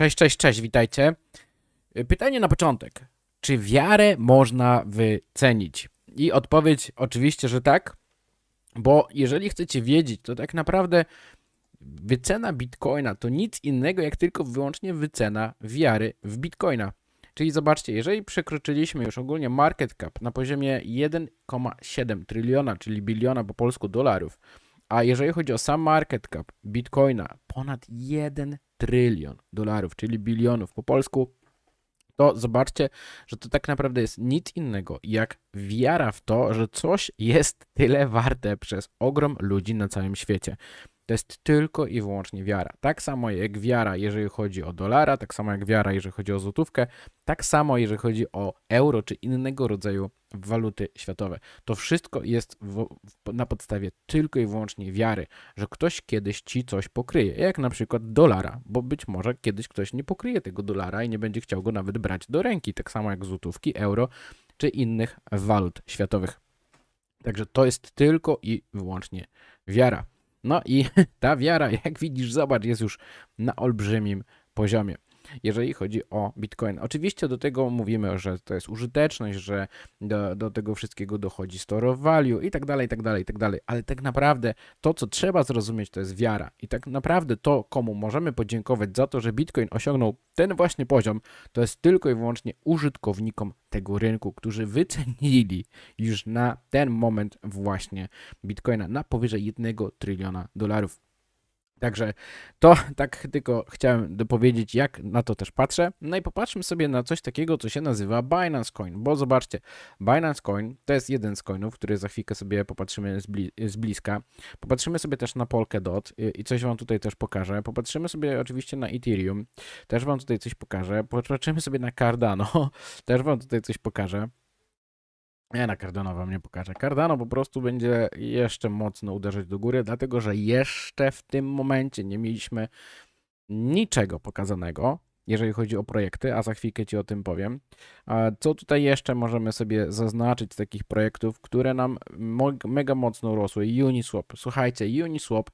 Cześć, cześć, cześć, witajcie. Y, pytanie na początek. Czy wiarę można wycenić? I odpowiedź oczywiście, że tak, bo jeżeli chcecie wiedzieć, to tak naprawdę wycena bitcoina to nic innego jak tylko wyłącznie wycena wiary w bitcoina. Czyli zobaczcie, jeżeli przekroczyliśmy już ogólnie market cap na poziomie 1,7 tryliona, czyli biliona po polsku dolarów, a jeżeli chodzi o sam market cap bitcoina, ponad 1 trylion dolarów, czyli bilionów po polsku, to zobaczcie, że to tak naprawdę jest nic innego jak wiara w to, że coś jest tyle warte przez ogrom ludzi na całym świecie. To jest tylko i wyłącznie wiara. Tak samo jak wiara, jeżeli chodzi o dolara, tak samo jak wiara, jeżeli chodzi o złotówkę, tak samo jeżeli chodzi o euro czy innego rodzaju waluty światowe. To wszystko jest w, na podstawie tylko i wyłącznie wiary, że ktoś kiedyś ci coś pokryje, jak na przykład dolara, bo być może kiedyś ktoś nie pokryje tego dolara i nie będzie chciał go nawet brać do ręki, tak samo jak złotówki, euro czy innych walut światowych. Także to jest tylko i wyłącznie wiara. No i ta wiara, jak widzisz, zobacz, jest już na olbrzymim poziomie jeżeli chodzi o Bitcoin. Oczywiście do tego mówimy, że to jest użyteczność, że do, do tego wszystkiego dochodzi store of value i tak dalej, i tak dalej, i tak dalej, ale tak naprawdę to, co trzeba zrozumieć, to jest wiara. I tak naprawdę to, komu możemy podziękować za to, że Bitcoin osiągnął ten właśnie poziom, to jest tylko i wyłącznie użytkownikom tego rynku, którzy wycenili już na ten moment właśnie Bitcoina na powyżej 1 tryliona dolarów. Także to tak tylko chciałem dopowiedzieć, jak na to też patrzę. No i popatrzmy sobie na coś takiego, co się nazywa Binance Coin, bo zobaczcie, Binance Coin to jest jeden z coinów, który za chwilkę sobie popatrzymy z, bli z bliska. Popatrzymy sobie też na Polkadot i, i coś Wam tutaj też pokażę. Popatrzymy sobie oczywiście na Ethereum, też Wam tutaj coś pokażę. Popatrzymy sobie na Cardano, też Wam tutaj coś pokażę. Nie, na Cardano wam nie pokażę. Cardano po prostu będzie jeszcze mocno uderzać do góry, dlatego że jeszcze w tym momencie nie mieliśmy niczego pokazanego, jeżeli chodzi o projekty, a za chwilkę Ci o tym powiem. Co tutaj jeszcze możemy sobie zaznaczyć z takich projektów, które nam mega mocno rosły? Uniswap. Słuchajcie, Uniswap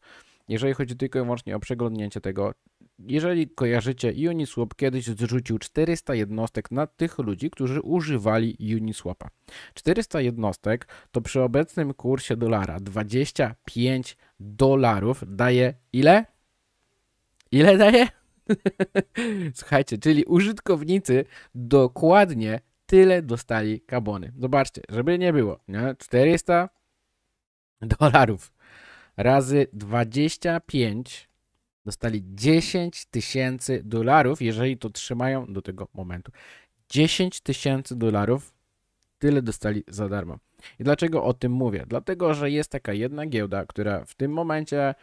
jeżeli chodzi tylko i wyłącznie o przeglądnięcie tego, jeżeli kojarzycie, Uniswap kiedyś zrzucił 400 jednostek na tych ludzi, którzy używali Uniswapa. 400 jednostek to przy obecnym kursie dolara 25 dolarów daje ile? Ile daje? Słuchajcie, czyli użytkownicy dokładnie tyle dostali kabony. Zobaczcie, żeby nie było, nie? 400 dolarów razy 25 dostali 10 tysięcy dolarów, jeżeli to trzymają do tego momentu. 10 tysięcy dolarów, tyle dostali za darmo. I dlaczego o tym mówię? Dlatego, że jest taka jedna giełda, która w tym momencie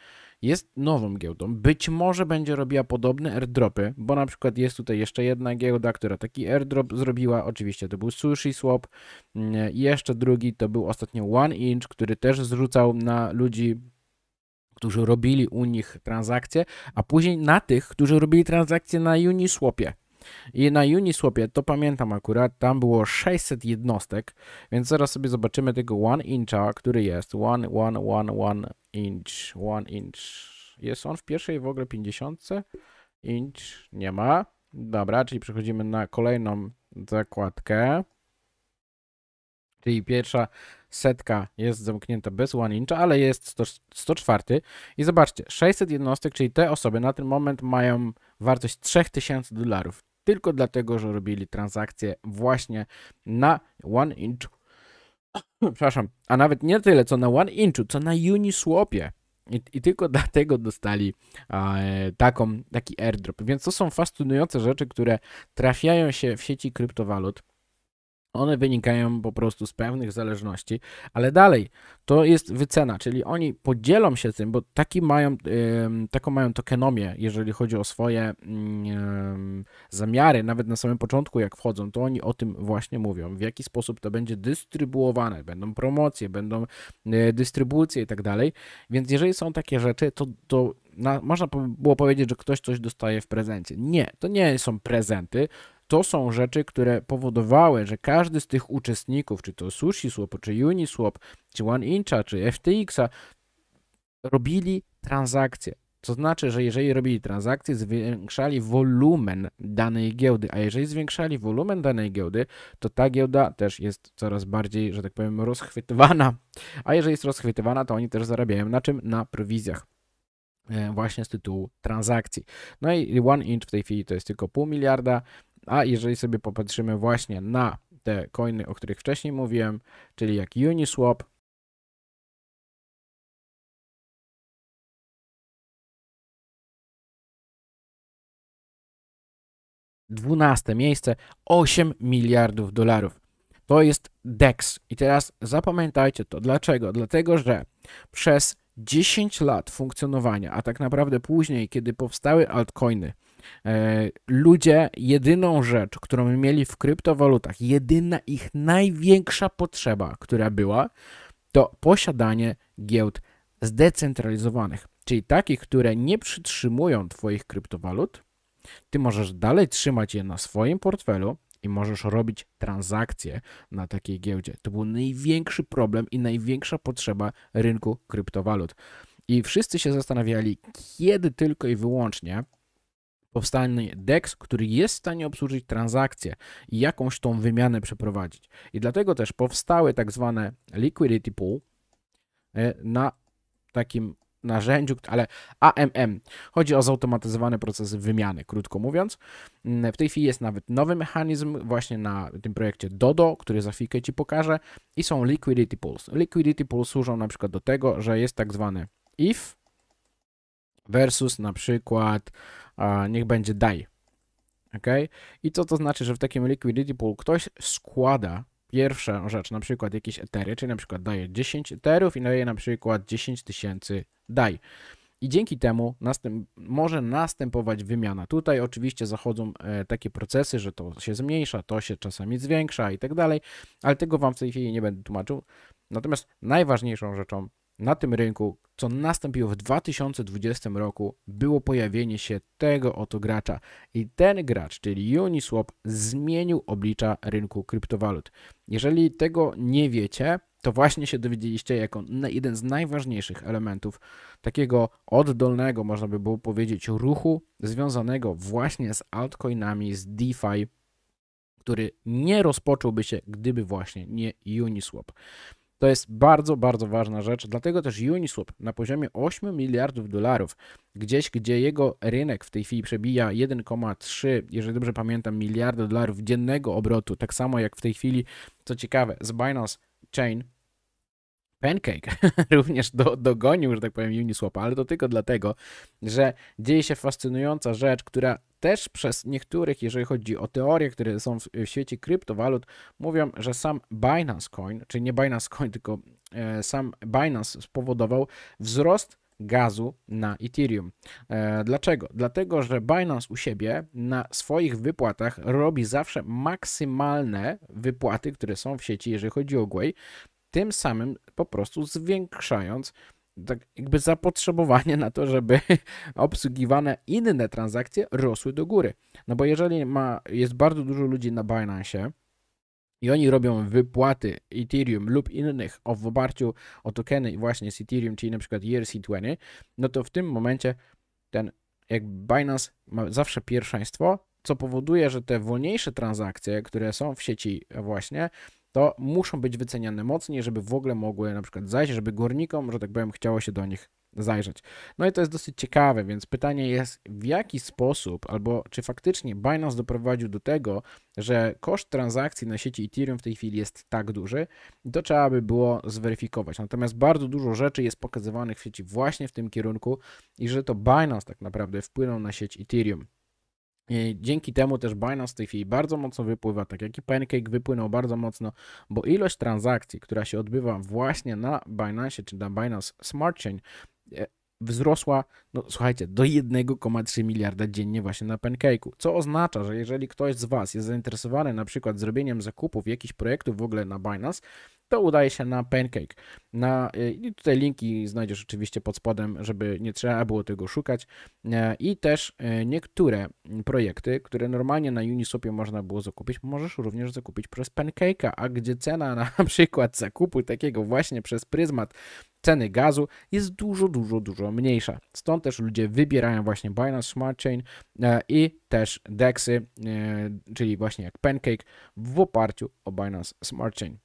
jest nową giełdą. Być może będzie robiła podobne airdropy, bo na przykład jest tutaj jeszcze jedna giełda, która taki airdrop zrobiła. Oczywiście to był Sushi Swap. I mm, jeszcze drugi to był ostatnio One Inch, który też zrzucał na ludzi którzy robili u nich transakcje, a później na tych, którzy robili transakcje na Uniswapie. I na Uniswapie, to pamiętam akurat, tam było 600 jednostek, więc zaraz sobie zobaczymy tego one incha, który jest. One, one, one, one inch, one inch. Jest on w pierwszej w ogóle 50? Inch nie ma. Dobra, czyli przechodzimy na kolejną zakładkę. Czyli pierwsza setka jest zamknięta bez one incha, ale jest 104 i zobaczcie, 600 jednostek, czyli te osoby na ten moment mają wartość 3000 dolarów. Tylko dlatego, że robili transakcje właśnie na one inch. Przepraszam, a nawet nie tyle co na one inchu, co na Uniswapie. I, I, tylko dlatego dostali e, taką, taki airdrop. Więc to są fascynujące rzeczy, które trafiają się w sieci kryptowalut. One wynikają po prostu z pewnych zależności, ale dalej to jest wycena, czyli oni podzielą się tym, bo taki mają, taką mają tokenomię, jeżeli chodzi o swoje mm, zamiary, nawet na samym początku, jak wchodzą, to oni o tym właśnie mówią, w jaki sposób to będzie dystrybuowane, będą promocje, będą e, dystrybucje i tak dalej. Więc jeżeli są takie rzeczy, to, to na, można było powiedzieć, że ktoś coś dostaje w prezencie. Nie, to nie są prezenty, to są rzeczy, które powodowały, że każdy z tych uczestników, czy to SushiSwap, czy Uniswap, czy Incha, czy FTX-a, robili transakcje. To znaczy, że jeżeli robili transakcje, zwiększali wolumen danej giełdy, a jeżeli zwiększali wolumen danej giełdy, to ta giełda też jest coraz bardziej, że tak powiem, rozchwytywana. A jeżeli jest rozchwytywana, to oni też zarabiają na czym? Na prowizjach e, właśnie z tytułu transakcji. No i One Inch w tej chwili to jest tylko pół miliarda, a jeżeli sobie popatrzymy właśnie na te coiny, o których wcześniej mówiłem, czyli jak Uniswap, Dwunaste miejsce 8 miliardów dolarów. To jest DEX. I teraz zapamiętajcie to. Dlaczego? Dlatego, że przez 10 lat funkcjonowania, a tak naprawdę później, kiedy powstały altcoiny, E, ludzie, jedyną rzecz, którą mieli w kryptowalutach, jedyna ich największa potrzeba, która była, to posiadanie giełd zdecentralizowanych, czyli takich, które nie przytrzymują Twoich kryptowalut. Ty możesz dalej trzymać je na swoim portfelu i możesz robić transakcje na takiej giełdzie. To był największy problem i największa potrzeba rynku kryptowalut. I wszyscy się zastanawiali, kiedy tylko i wyłącznie powstanie DEX, który jest w stanie obsłużyć transakcję i jakąś tą wymianę przeprowadzić. I dlatego też powstały tak zwane liquidity pool e, na takim narzędziu, ale AMM. Chodzi o zautomatyzowane procesy wymiany, krótko mówiąc. Mm, w tej chwili jest nawet nowy mechanizm właśnie na tym projekcie DODO, który za chwilkę Ci pokażę i są liquidity pools. Liquidity pools służą na przykład do tego, że jest tak zwany IF versus na przykład niech będzie daj. Ok? I co to znaczy, że w takim liquidity pool ktoś składa pierwszą rzecz, na przykład jakieś etery, czyli na przykład daje 10 eterów i daje na przykład 10 tysięcy daj. I dzięki temu następ, może następować wymiana. Tutaj oczywiście zachodzą e, takie procesy, że to się zmniejsza, to się czasami zwiększa i tak dalej, ale tego Wam w tej chwili nie będę tłumaczył. Natomiast najważniejszą rzeczą na tym rynku, co nastąpiło w 2020 roku, było pojawienie się tego oto gracza. I ten gracz, czyli Uniswap, zmienił oblicza rynku kryptowalut. Jeżeli tego nie wiecie, to właśnie się dowiedzieliście jako jeden z najważniejszych elementów takiego oddolnego, można by było powiedzieć, ruchu związanego właśnie z altcoinami, z DeFi, który nie rozpocząłby się, gdyby właśnie nie Uniswap. To jest bardzo, bardzo ważna rzecz, dlatego też Uniswap na poziomie 8 miliardów dolarów, gdzieś gdzie jego rynek w tej chwili przebija 1,3, jeżeli dobrze pamiętam, miliarda dolarów dziennego obrotu, tak samo jak w tej chwili, co ciekawe, z Binance Chain Pancake również do, dogonił, że tak powiem, Uniswapa, ale to tylko dlatego, że dzieje się fascynująca rzecz, która też przez niektórych, jeżeli chodzi o teorie, które są w, w świecie kryptowalut, mówią, że sam Binance Coin, czyli nie Binance Coin, tylko e, sam Binance spowodował wzrost gazu na Ethereum. E, dlaczego? Dlatego, że Binance u siebie na swoich wypłatach robi zawsze maksymalne wypłaty, które są w sieci, jeżeli chodzi o Gwei, tym samym po prostu zwiększając tak jakby zapotrzebowanie na to, żeby obsługiwane inne transakcje rosły do góry. No bo jeżeli ma, jest bardzo dużo ludzi na Binance i oni robią wypłaty Ethereum lub innych o, w oparciu o tokeny właśnie z Ethereum, czyli na przykład ERC20, no to w tym momencie ten jak Binance ma zawsze pierwszeństwo, co powoduje, że te wolniejsze transakcje, które są w sieci właśnie, to muszą być wyceniane mocniej, żeby w ogóle mogły na przykład zajść, żeby górnikom, że tak powiem, chciało się do nich zajrzeć. No i to jest dosyć ciekawe, więc pytanie jest, w jaki sposób, albo czy faktycznie Binance doprowadził do tego, że koszt transakcji na sieci Ethereum w tej chwili jest tak duży, i to trzeba by było zweryfikować. Natomiast bardzo dużo rzeczy jest pokazywanych w sieci właśnie w tym kierunku i że to Binance tak naprawdę wpłynął na sieć Ethereum. Dzięki temu też Binance w tej chwili bardzo mocno wypływa, tak jak i Pancake wypłynął bardzo mocno, bo ilość transakcji, która się odbywa właśnie na Binance czy na Binance Smart Chain e, wzrosła, no słuchajcie, do 1,3 miliarda dziennie właśnie na Pancake'u, co oznacza, że jeżeli ktoś z Was jest zainteresowany na przykład zrobieniem zakupów jakichś projektów w ogóle na Binance, to udaje się na Pancake. Na, I tutaj linki znajdziesz oczywiście pod spodem, żeby nie trzeba było tego szukać. E, I też e, niektóre projekty, które normalnie na Uniswapie można było zakupić, możesz również zakupić przez Pancake'a, a gdzie cena na przykład zakupu takiego właśnie przez pryzmat ceny gazu jest dużo, dużo, dużo mniejsza. Stąd też ludzie wybierają właśnie Binance Smart Chain e, i też DEXy, czyli właśnie jak Pancake w oparciu o Binance Smart Chain.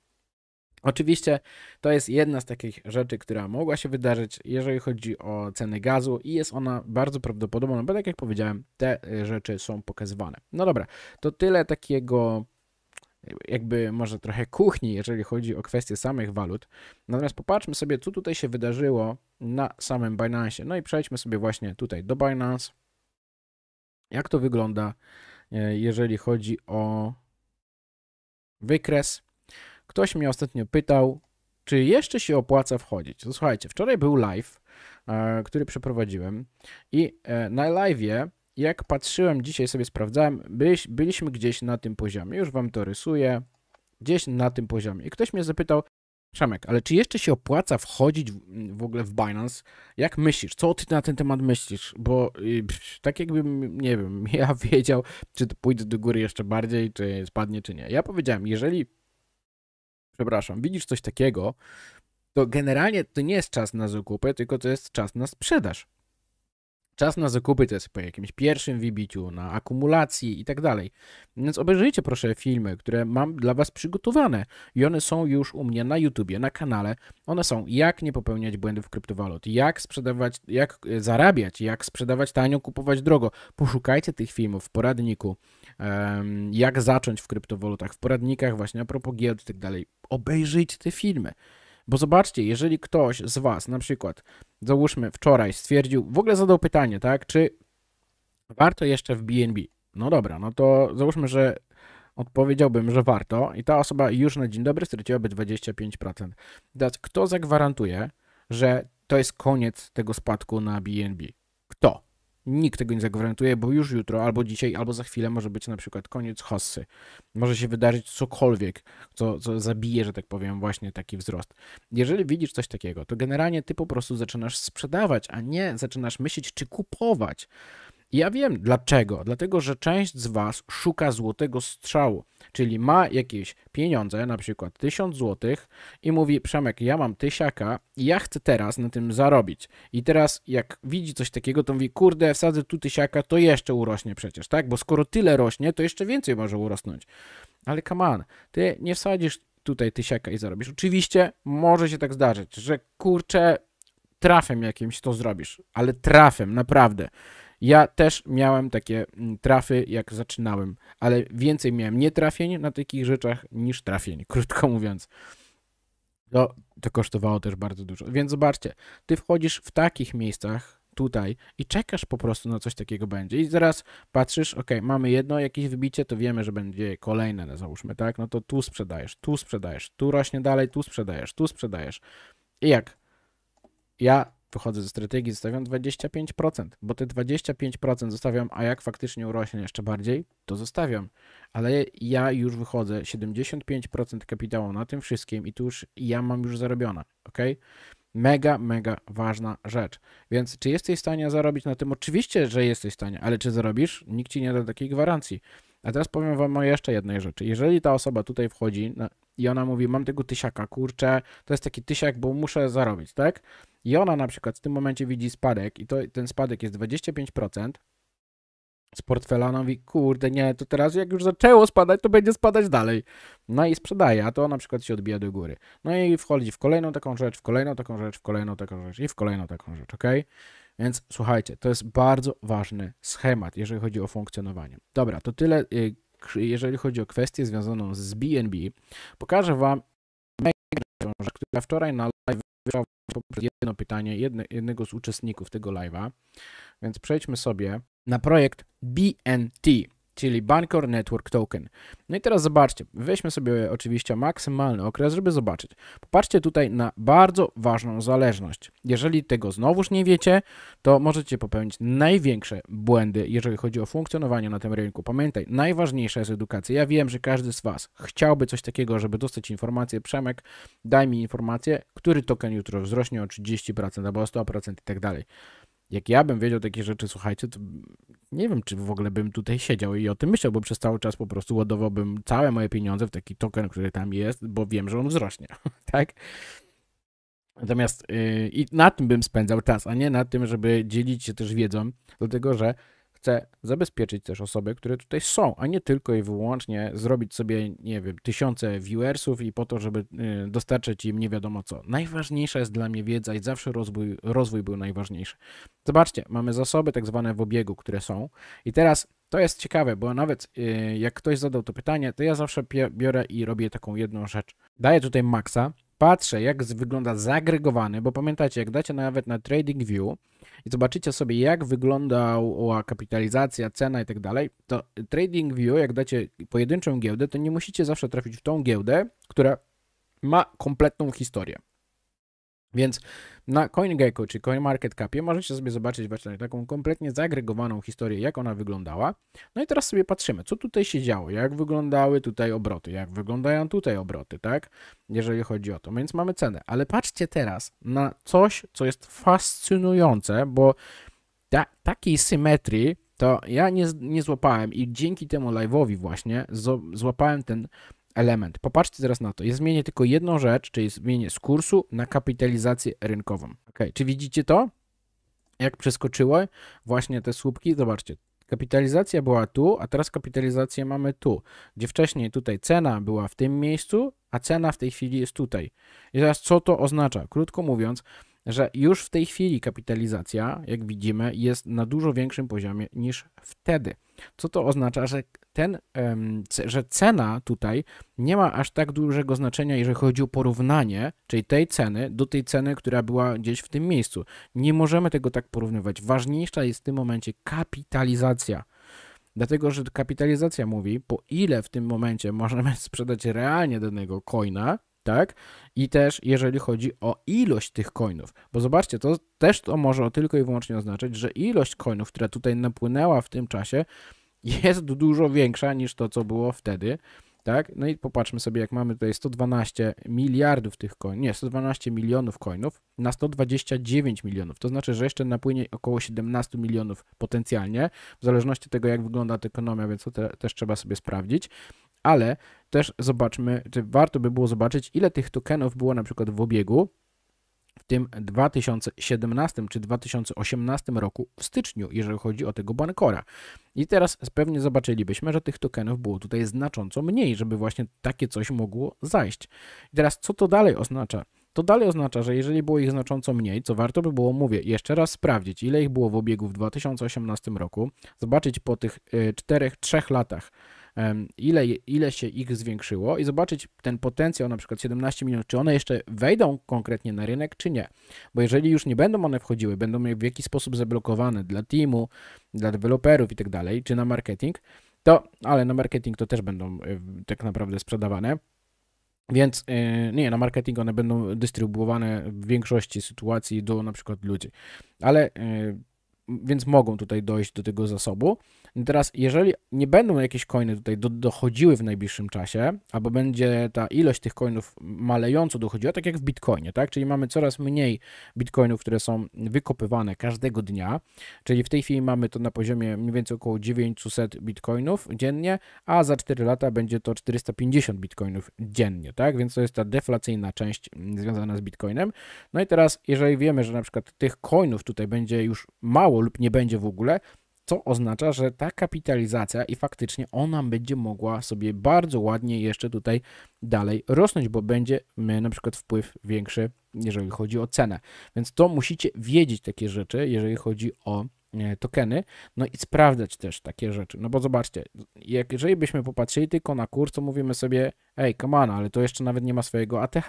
Oczywiście to jest jedna z takich rzeczy, która mogła się wydarzyć, jeżeli chodzi o ceny gazu i jest ona bardzo prawdopodobna, bo tak jak powiedziałem, te y, rzeczy są pokazywane. No dobra, to tyle takiego jakby może trochę kuchni, jeżeli chodzi o kwestie samych walut. Natomiast popatrzmy sobie, co tutaj się wydarzyło na samym Binance. No i przejdźmy sobie właśnie tutaj do Binance. Jak to wygląda, y, jeżeli chodzi o wykres Ktoś mnie ostatnio pytał, czy jeszcze się opłaca wchodzić. To no słuchajcie, wczoraj był live, e, który przeprowadziłem i e, na live'ie, jak patrzyłem, dzisiaj sobie sprawdzałem, byliśmy gdzieś na tym poziomie, już wam to rysuję, gdzieś na tym poziomie. I ktoś mnie zapytał, Szamek, ale czy jeszcze się opłaca wchodzić w ogóle w Binance? Jak myślisz? Co ty na ten temat myślisz? Bo y, psz, tak jakbym, nie wiem, ja wiedział, czy to pójdzie do góry jeszcze bardziej, czy spadnie, czy nie. Ja powiedziałem, jeżeli przepraszam, widzisz coś takiego, to generalnie to nie jest czas na zakupy, tylko to jest czas na sprzedaż. Czas na zakupy to jest po jakimś pierwszym wybiciu, na akumulacji i tak dalej. Więc obejrzyjcie proszę filmy, które mam dla Was przygotowane i one są już u mnie na YouTubie, na kanale. One są jak nie popełniać błędów kryptowalut, jak sprzedawać, jak e, zarabiać, jak sprzedawać tanio, kupować drogo. Poszukajcie tych filmów w poradniku, jak zacząć w kryptowalutach, w poradnikach właśnie a propos giełd i tak dalej. Obejrzyjcie te filmy. Bo zobaczcie, jeżeli ktoś z Was, na przykład, załóżmy wczoraj stwierdził, w ogóle zadał pytanie, tak, czy warto jeszcze w BNB? No dobra, no to załóżmy, że odpowiedziałbym, że warto i ta osoba już na dzień dobry straciłaby 25%. Teraz kto zagwarantuje, że to jest koniec tego spadku na BNB? Kto? Nikt tego nie zagwarantuje, bo już jutro, albo dzisiaj, albo za chwilę może być na przykład koniec hossy. Może się wydarzyć cokolwiek, co, co zabije, że tak powiem, właśnie taki wzrost. Jeżeli widzisz coś takiego, to generalnie ty po prostu zaczynasz sprzedawać, a nie zaczynasz myśleć czy kupować. Ja wiem dlaczego. Dlatego, że część z Was szuka złotego strzału, czyli ma jakieś pieniądze, na przykład 1000 złotych i mówi Przemek, ja mam tysiaka i ja chcę teraz na tym zarobić. I teraz jak widzi coś takiego, to mówi, kurde, wsadzę tu tysiaka, to jeszcze urośnie przecież, tak? Bo skoro tyle rośnie, to jeszcze więcej może urosnąć. Ale come on, ty nie wsadzisz tutaj tysiaka i zarobisz. Oczywiście może się tak zdarzyć, że kurczę, trafem jakimś to zrobisz, ale trafem, naprawdę. Ja też miałem takie mm, trafy, jak zaczynałem, ale więcej miałem nietrafień na takich rzeczach niż trafień, krótko mówiąc. No, to kosztowało też bardzo dużo. Więc zobaczcie, ty wchodzisz w takich miejscach tutaj i czekasz po prostu na coś takiego będzie. I zaraz patrzysz, ok, mamy jedno jakieś wybicie, to wiemy, że będzie kolejne, no załóżmy, tak? No to tu sprzedajesz, tu sprzedajesz, tu rośnie dalej, tu sprzedajesz, tu sprzedajesz. I jak? Ja wychodzę ze strategii, zostawiam 25%, bo te 25% zostawiam, a jak faktycznie urośnie jeszcze bardziej, to zostawiam. Ale ja już wychodzę 75% kapitału na tym wszystkim i tu już ja mam już zarobione, ok? Mega, mega ważna rzecz. Więc czy jesteś w stanie zarobić na tym? Oczywiście, że jesteś w stanie, ale czy zarobisz? Nikt ci nie da takiej gwarancji. A teraz powiem wam o jeszcze jednej rzeczy. Jeżeli ta osoba tutaj wchodzi, i ona mówi, mam tego tysiaka, kurczę, to jest taki tysiak, bo muszę zarobić, tak? I ona na przykład w tym momencie widzi spadek i to, ten spadek jest 25%, z portfela, ona mówi, kurde, nie, to teraz jak już zaczęło spadać, to będzie spadać dalej. No i sprzedaje, a to na przykład się odbija do góry. No i wchodzi w kolejną taką rzecz, w kolejną taką rzecz, w kolejną taką rzecz i w kolejną taką rzecz, ok? Więc słuchajcie, to jest bardzo ważny schemat, jeżeli chodzi o funkcjonowanie. Dobra, to tyle y, jeżeli chodzi o kwestię związaną z BNB, pokażę Wam książę, która wczoraj na live wyszła poprzez jedno pytanie jedne, jednego z uczestników tego live'a. Więc przejdźmy sobie na projekt BNT czyli Bancor Network Token. No i teraz zobaczcie, weźmy sobie oczywiście maksymalny okres, żeby zobaczyć. Popatrzcie tutaj na bardzo ważną zależność. Jeżeli tego znowuż nie wiecie, to możecie popełnić największe błędy, jeżeli chodzi o funkcjonowanie na tym rynku. Pamiętaj, najważniejsza jest edukacja. Ja wiem, że każdy z Was chciałby coś takiego, żeby dostać informację, Przemek, daj mi informację, który token jutro wzrośnie o 30% albo o 100% i tak dalej jak ja bym wiedział takie rzeczy, słuchajcie, to nie wiem, czy w ogóle bym tutaj siedział i o tym myślał, bo przez cały czas po prostu ładowałbym całe moje pieniądze w taki token, który tam jest, bo wiem, że on wzrośnie, tak? Natomiast yy, i na tym bym spędzał czas, a nie na tym, żeby dzielić się też wiedzą, dlatego że Chcę zabezpieczyć też osoby, które tutaj są, a nie tylko i wyłącznie zrobić sobie, nie wiem, tysiące viewersów i po to, żeby y, dostarczyć im nie wiadomo co. Najważniejsza jest dla mnie wiedza i zawsze rozwój, rozwój był najważniejszy. Zobaczcie, mamy zasoby tak zwane w obiegu, które są i teraz to jest ciekawe, bo nawet y, jak ktoś zadał to pytanie, to ja zawsze biorę i robię taką jedną rzecz. Daję tutaj maksa, patrzę, jak wygląda zagregowany, bo pamiętacie, jak dacie nawet na TradingView i zobaczycie sobie, jak wyglądała kapitalizacja, cena i tak dalej, to TradingView, jak dacie pojedynczą giełdę, to nie musicie zawsze trafić w tą giełdę, która ma kompletną historię. Więc na CoinGecko czy CoinMarketCapie możecie sobie zobaczyć właśnie taką kompletnie zagregowaną historię, jak ona wyglądała. No i teraz sobie patrzymy, co tutaj się działo, jak wyglądały tutaj obroty, jak wyglądają tutaj obroty, tak? Jeżeli chodzi o to, więc mamy cenę. Ale patrzcie teraz na coś, co jest fascynujące, bo ta, takiej symetrii to ja nie, nie złapałem i dzięki temu live'owi właśnie złapałem ten element. Popatrzcie teraz na to. Ja zmienię tylko jedną rzecz, czyli zmienię z kursu na kapitalizację rynkową. Ok, czy widzicie to? Jak przeskoczyły właśnie te słupki? Zobaczcie, kapitalizacja była tu, a teraz kapitalizację mamy tu, gdzie wcześniej tutaj cena była w tym miejscu, a cena w tej chwili jest tutaj. I teraz co to oznacza? Krótko mówiąc, że już w tej chwili kapitalizacja, jak widzimy, jest na dużo większym poziomie niż wtedy. Co to oznacza, że ten, że cena tutaj nie ma aż tak dużego znaczenia, jeżeli chodzi o porównanie, czyli tej ceny do tej ceny, która była gdzieś w tym miejscu. Nie możemy tego tak porównywać. Ważniejsza jest w tym momencie kapitalizacja. Dlatego, że kapitalizacja mówi, po ile w tym momencie możemy sprzedać realnie danego coina, tak? I też jeżeli chodzi o ilość tych coinów, bo zobaczcie, to też to może tylko i wyłącznie oznaczać, że ilość coinów, która tutaj napłynęła w tym czasie, jest dużo większa niż to, co było wtedy. Tak? No i popatrzmy sobie, jak mamy tutaj 112 miliardów tych coinów, nie, 112 milionów coinów na 129 milionów. To znaczy, że jeszcze napłynie około 17 milionów potencjalnie, w zależności od tego, jak wygląda ta ekonomia, więc to te, też trzeba sobie sprawdzić. Ale też zobaczmy, czy warto by było zobaczyć, ile tych tokenów było na przykład w obiegu w tym 2017 czy 2018 roku w styczniu, jeżeli chodzi o tego bankora. I teraz pewnie zobaczylibyśmy, że tych tokenów było tutaj znacząco mniej, żeby właśnie takie coś mogło zajść. I teraz co to dalej oznacza? To dalej oznacza, że jeżeli było ich znacząco mniej, co warto by było, mówię, jeszcze raz sprawdzić, ile ich było w obiegu w 2018 roku, zobaczyć po tych 4-3 y, latach, ile, ile się ich zwiększyło i zobaczyć ten potencjał, na przykład 17 milionów, czy one jeszcze wejdą konkretnie na rynek, czy nie. Bo jeżeli już nie będą one wchodziły, będą w jakiś sposób zablokowane dla teamu, dla deweloperów i tak dalej, czy na marketing, to, ale na marketing to też będą e, tak naprawdę sprzedawane. Więc e, nie, na marketing one będą dystrybuowane w większości sytuacji do na przykład ludzi. Ale e, więc mogą tutaj dojść do tego zasobu. I teraz, jeżeli nie będą jakieś coiny tutaj do, dochodziły w najbliższym czasie, albo będzie ta ilość tych coinów malejąco dochodziła, tak jak w Bitcoinie, tak? Czyli mamy coraz mniej Bitcoinów, które są wykopywane każdego dnia, czyli w tej chwili mamy to na poziomie mniej więcej około 900 Bitcoinów dziennie, a za 4 lata będzie to 450 Bitcoinów dziennie, tak? Więc to jest ta deflacyjna część mm, związana z Bitcoinem. No i teraz, jeżeli wiemy, że na przykład tych coinów tutaj będzie już mało działo lub nie będzie w ogóle, co oznacza, że ta kapitalizacja i faktycznie ona będzie mogła sobie bardzo ładnie jeszcze tutaj dalej rosnąć, bo będzie na przykład wpływ większy, jeżeli chodzi o cenę. Więc to musicie wiedzieć takie rzeczy, jeżeli chodzi o e, tokeny, no i sprawdzać też takie rzeczy. No bo zobaczcie, jak, jeżeli byśmy popatrzyli tylko na kurs, to mówimy sobie, ej, come on, ale to jeszcze nawet nie ma swojego ATH.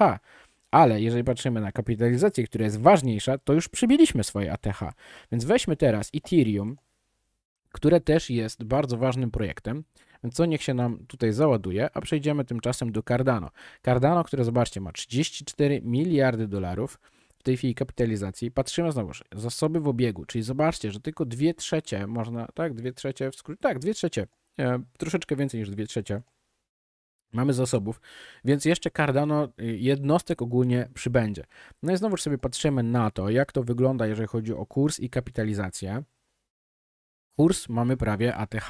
Ale jeżeli patrzymy na kapitalizację, która jest ważniejsza, to już przybiliśmy swoje ATH. Więc weźmy teraz Ethereum, które też jest bardzo ważnym projektem. Więc co niech się nam tutaj załaduje, a przejdziemy tymczasem do Cardano. Cardano, które zobaczcie, ma 34 miliardy dolarów w tej chwili kapitalizacji. Patrzymy znowu, zasoby w obiegu, czyli zobaczcie, że tylko 2 trzecie można, tak, 2 trzecie, w skrócie, tak, 2 trzecie, e, troszeczkę więcej niż 2 trzecie mamy zasobów, więc jeszcze Cardano y, jednostek ogólnie przybędzie. No i znowu sobie patrzymy na to, jak to wygląda, jeżeli chodzi o kurs i kapitalizację. Kurs mamy prawie ATH.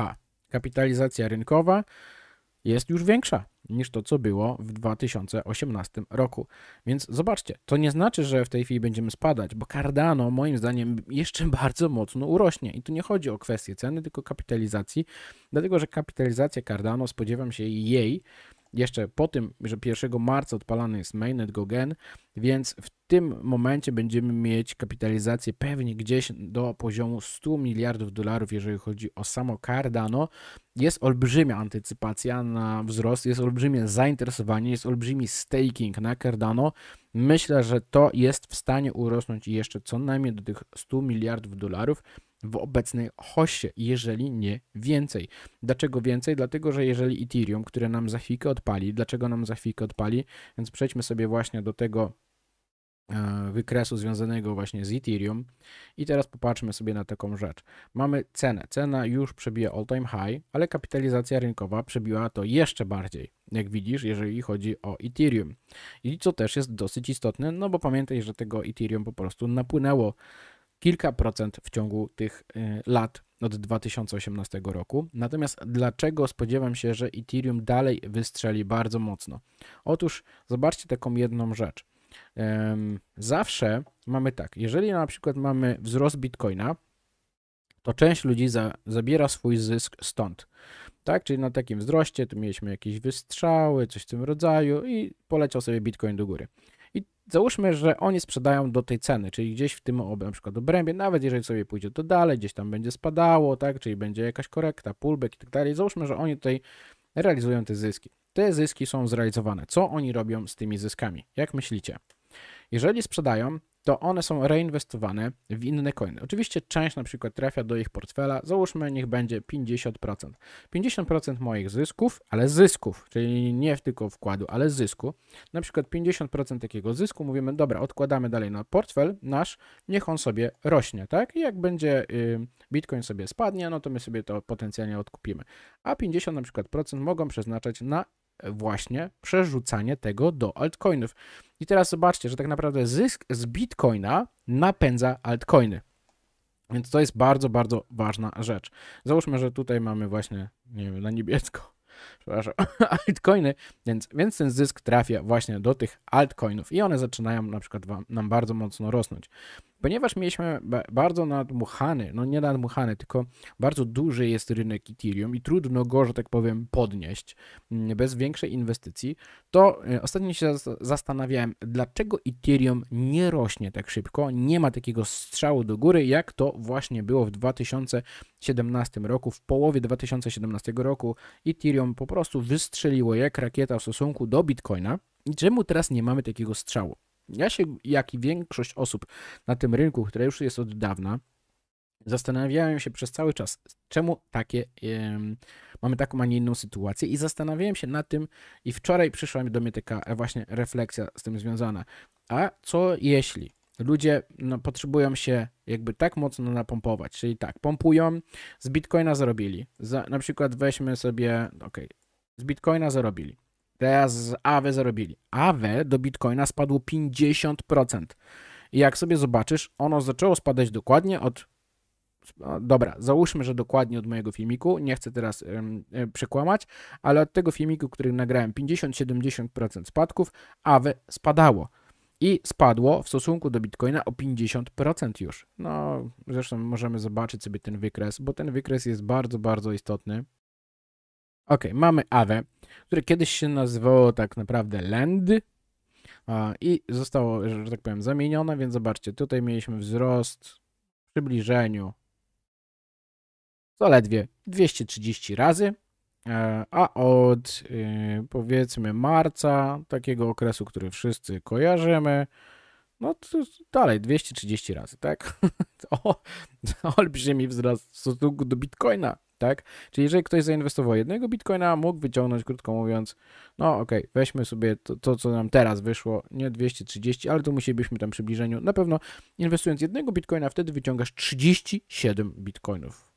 Kapitalizacja rynkowa jest już większa niż to, co było w 2018 roku. Więc zobaczcie, to nie znaczy, że w tej chwili będziemy spadać, bo Cardano moim zdaniem jeszcze bardzo mocno urośnie. I tu nie chodzi o kwestię ceny, tylko kapitalizacji, dlatego że kapitalizacja Cardano spodziewam się jej jeszcze po tym, że 1 marca odpalany jest mainnet Gogen, więc w tym momencie będziemy mieć kapitalizację pewnie gdzieś do poziomu 100 miliardów dolarów, jeżeli chodzi o samo Cardano. Jest olbrzymia antycypacja na wzrost, jest olbrzymie zainteresowanie, jest olbrzymi staking na Cardano. Myślę, że to jest w stanie urosnąć jeszcze co najmniej do tych 100 miliardów dolarów w obecnej hoście, jeżeli nie więcej. Dlaczego więcej? Dlatego, że jeżeli Ethereum, które nam za chwilkę odpali, dlaczego nam za chwilkę odpali, więc przejdźmy sobie właśnie do tego e, wykresu związanego właśnie z Ethereum i teraz popatrzmy sobie na taką rzecz. Mamy cenę. Cena już przebija all-time high, ale kapitalizacja rynkowa przebiła to jeszcze bardziej, jak widzisz, jeżeli chodzi o Ethereum. I co też jest dosyć istotne, no bo pamiętaj, że tego Ethereum po prostu napłynęło kilka procent w ciągu tych y, lat od 2018 roku. Natomiast dlaczego spodziewam się, że Ethereum dalej wystrzeli bardzo mocno? Otóż zobaczcie taką jedną rzecz. Zawsze mamy tak, jeżeli na przykład mamy wzrost bitcoina, to część ludzi za, zabiera swój zysk stąd. Tak, czyli na takim wzroście tu mieliśmy jakieś wystrzały, coś w tym rodzaju i poleciał sobie bitcoin do góry załóżmy, że oni sprzedają do tej ceny, czyli gdzieś w tym na przykład obrębie, nawet jeżeli sobie pójdzie to dalej, gdzieś tam będzie spadało, tak, czyli będzie jakaś korekta, pullback i tak dalej. Załóżmy, że oni tutaj realizują te zyski. Te zyski są zrealizowane. Co oni robią z tymi zyskami? Jak myślicie? Jeżeli sprzedają, to one są reinwestowane w inne coiny. Oczywiście część na przykład trafia do ich portfela, załóżmy niech będzie 50%. 50% moich zysków, ale zysków, czyli nie tylko wkładu, ale zysku. Na przykład 50% takiego zysku mówimy, dobra, odkładamy dalej na portfel nasz, niech on sobie rośnie, tak? I jak będzie y, Bitcoin sobie spadnie, no to my sobie to potencjalnie odkupimy. A 50 na przykład procent mogą przeznaczać na właśnie przerzucanie tego do altcoinów. I teraz zobaczcie, że tak naprawdę zysk z bitcoina napędza altcoiny. Więc to jest bardzo, bardzo ważna rzecz. Załóżmy, że tutaj mamy właśnie, nie wiem, na niebiesko, przepraszam, altcoiny, więc, więc ten zysk trafia właśnie do tych altcoinów i one zaczynają na przykład wam, nam bardzo mocno rosnąć ponieważ mieliśmy bardzo nadmuchany, no nie nadmuchany, tylko bardzo duży jest rynek Ethereum i trudno go, że tak powiem, podnieść mm, bez większej inwestycji, to e, ostatnio się zastanawiałem, dlaczego Ethereum nie rośnie tak szybko, nie ma takiego strzału do góry, jak to właśnie było w 2017 roku, w połowie 2017 roku Ethereum po prostu wystrzeliło jak rakieta w stosunku do Bitcoina. I czemu teraz nie mamy takiego strzału? Ja się, jak i większość osób na tym rynku, które już jest od dawna, zastanawiałem się przez cały czas, czemu takie, mamy taką, a nie inną sytuację i zastanawiałem się nad tym i wczoraj przyszła mi do mnie taka e, właśnie refleksja z tym związana. A co jeśli ludzie no, potrzebują się jakby tak mocno napompować, czyli tak, pompują, z Bitcoina zarobili, Za, na przykład weźmy sobie, ok, z Bitcoina zarobili, Teraz z AWE zarobili. AWE do Bitcoina spadło 50%. I jak sobie zobaczysz, ono zaczęło spadać dokładnie od. No dobra, załóżmy, że dokładnie od mojego filmiku. Nie chcę teraz ym, y, e, przekłamać, ale od tego filmiku, który nagrałem, 50-70% spadków, AWE spadało. I spadło w stosunku do Bitcoina o 50% już. No, zresztą możemy zobaczyć sobie ten wykres, bo ten wykres jest bardzo, bardzo istotny. Ok, mamy Awe, które kiedyś się nazywało tak naprawdę Land i zostało, że tak powiem, zamienione, więc zobaczcie, tutaj mieliśmy wzrost w przybliżeniu zaledwie 230 razy, e, a od y, powiedzmy marca, takiego okresu, który wszyscy kojarzymy, no dalej, 230 razy, tak? o, olbrzymi wzrost w stosunku do bitcoina, tak? Czyli jeżeli ktoś zainwestował jednego bitcoina, mógł wyciągnąć, krótko mówiąc, no okej, okay, weźmy sobie to, to, co nam teraz wyszło, nie 230, ale tu musielibyśmy tam przybliżeniu. Na pewno inwestując jednego bitcoina, wtedy wyciągasz 37 bitcoinów.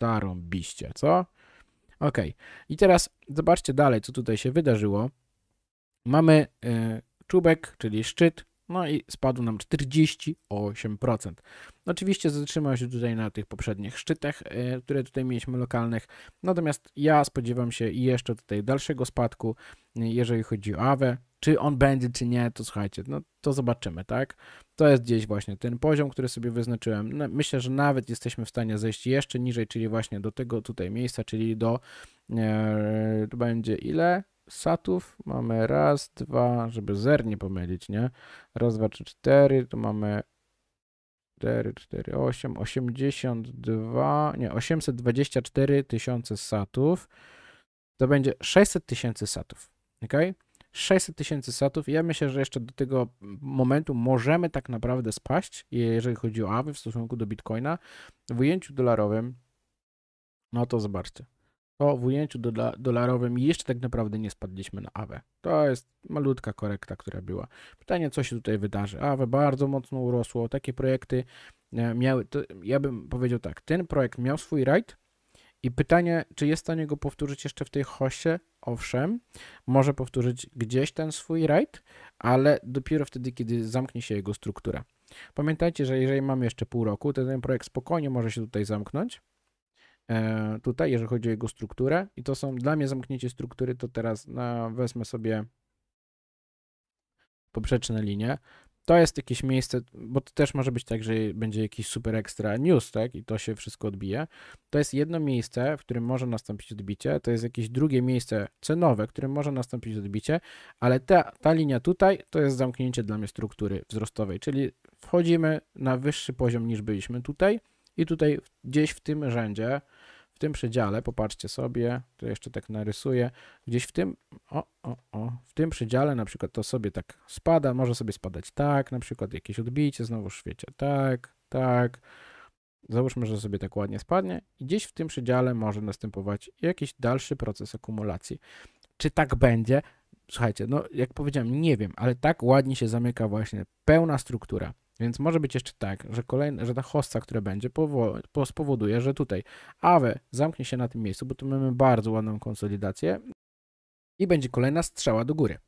Zarąbiście, co? Ok, i teraz zobaczcie dalej, co tutaj się wydarzyło. Mamy y, czubek, czyli szczyt, no i spadł nam 48%. Oczywiście zatrzymał się tutaj na tych poprzednich szczytach, e, które tutaj mieliśmy lokalnych. Natomiast ja spodziewam się jeszcze tutaj dalszego spadku, e, jeżeli chodzi o AWE. Czy on będzie, czy nie, to słuchajcie, no to zobaczymy, tak? To jest gdzieś właśnie ten poziom, który sobie wyznaczyłem. No, myślę, że nawet jesteśmy w stanie zejść jeszcze niżej, czyli właśnie do tego tutaj miejsca, czyli do, e, to będzie ile? satów mamy raz, dwa, żeby zer nie pomylić, nie? Raz, dwa, trzy, cztery, tu mamy 4, 4, 8, 82, nie, 824 tysiące satów. To będzie 600 tysięcy satów, ok? 600 tysięcy satów. Ja myślę, że jeszcze do tego momentu możemy tak naprawdę spaść, jeżeli chodzi o AWY w stosunku do Bitcoina. W ujęciu dolarowym, no to zobaczcie to w ujęciu dola, dolarowym jeszcze tak naprawdę nie spadliśmy na AWE. To jest malutka korekta, która była. Pytanie, co się tutaj wydarzy? AWE bardzo mocno urosło, takie projekty e, miały, to ja bym powiedział tak, ten projekt miał swój rajd i pytanie, czy jest w stanie go powtórzyć jeszcze w tej hoście? Owszem, może powtórzyć gdzieś ten swój rajd, ale dopiero wtedy, kiedy zamknie się jego struktura. Pamiętajcie, że jeżeli mamy jeszcze pół roku, to ten projekt spokojnie może się tutaj zamknąć, E, tutaj, jeżeli chodzi o jego strukturę. I to są dla mnie zamknięcie struktury, to teraz no, wezmę sobie poprzeczne linie. To jest jakieś miejsce, bo to też może być tak, że będzie jakiś super ekstra news, tak? I to się wszystko odbije. To jest jedno miejsce, w którym może nastąpić odbicie. To jest jakieś drugie miejsce cenowe, w którym może nastąpić odbicie, ale ta, ta linia tutaj to jest zamknięcie dla mnie struktury wzrostowej, czyli wchodzimy na wyższy poziom niż byliśmy tutaj i tutaj gdzieś w tym rzędzie w tym przedziale, popatrzcie sobie, to jeszcze tak narysuję, gdzieś w tym, o, o, o, w tym przedziale na przykład to sobie tak spada, może sobie spadać tak, na przykład jakieś odbicie, znowu świecie, tak, tak, załóżmy, że sobie tak ładnie spadnie i gdzieś w tym przedziale może następować jakiś dalszy proces akumulacji. Czy tak będzie? Słuchajcie, no jak powiedziałem, nie wiem, ale tak ładnie się zamyka właśnie pełna struktura. Więc może być jeszcze tak, że, kolejne, że ta hossa, która będzie, spowoduje, że tutaj Awe zamknie się na tym miejscu, bo tu mamy bardzo ładną konsolidację i będzie kolejna strzała do góry.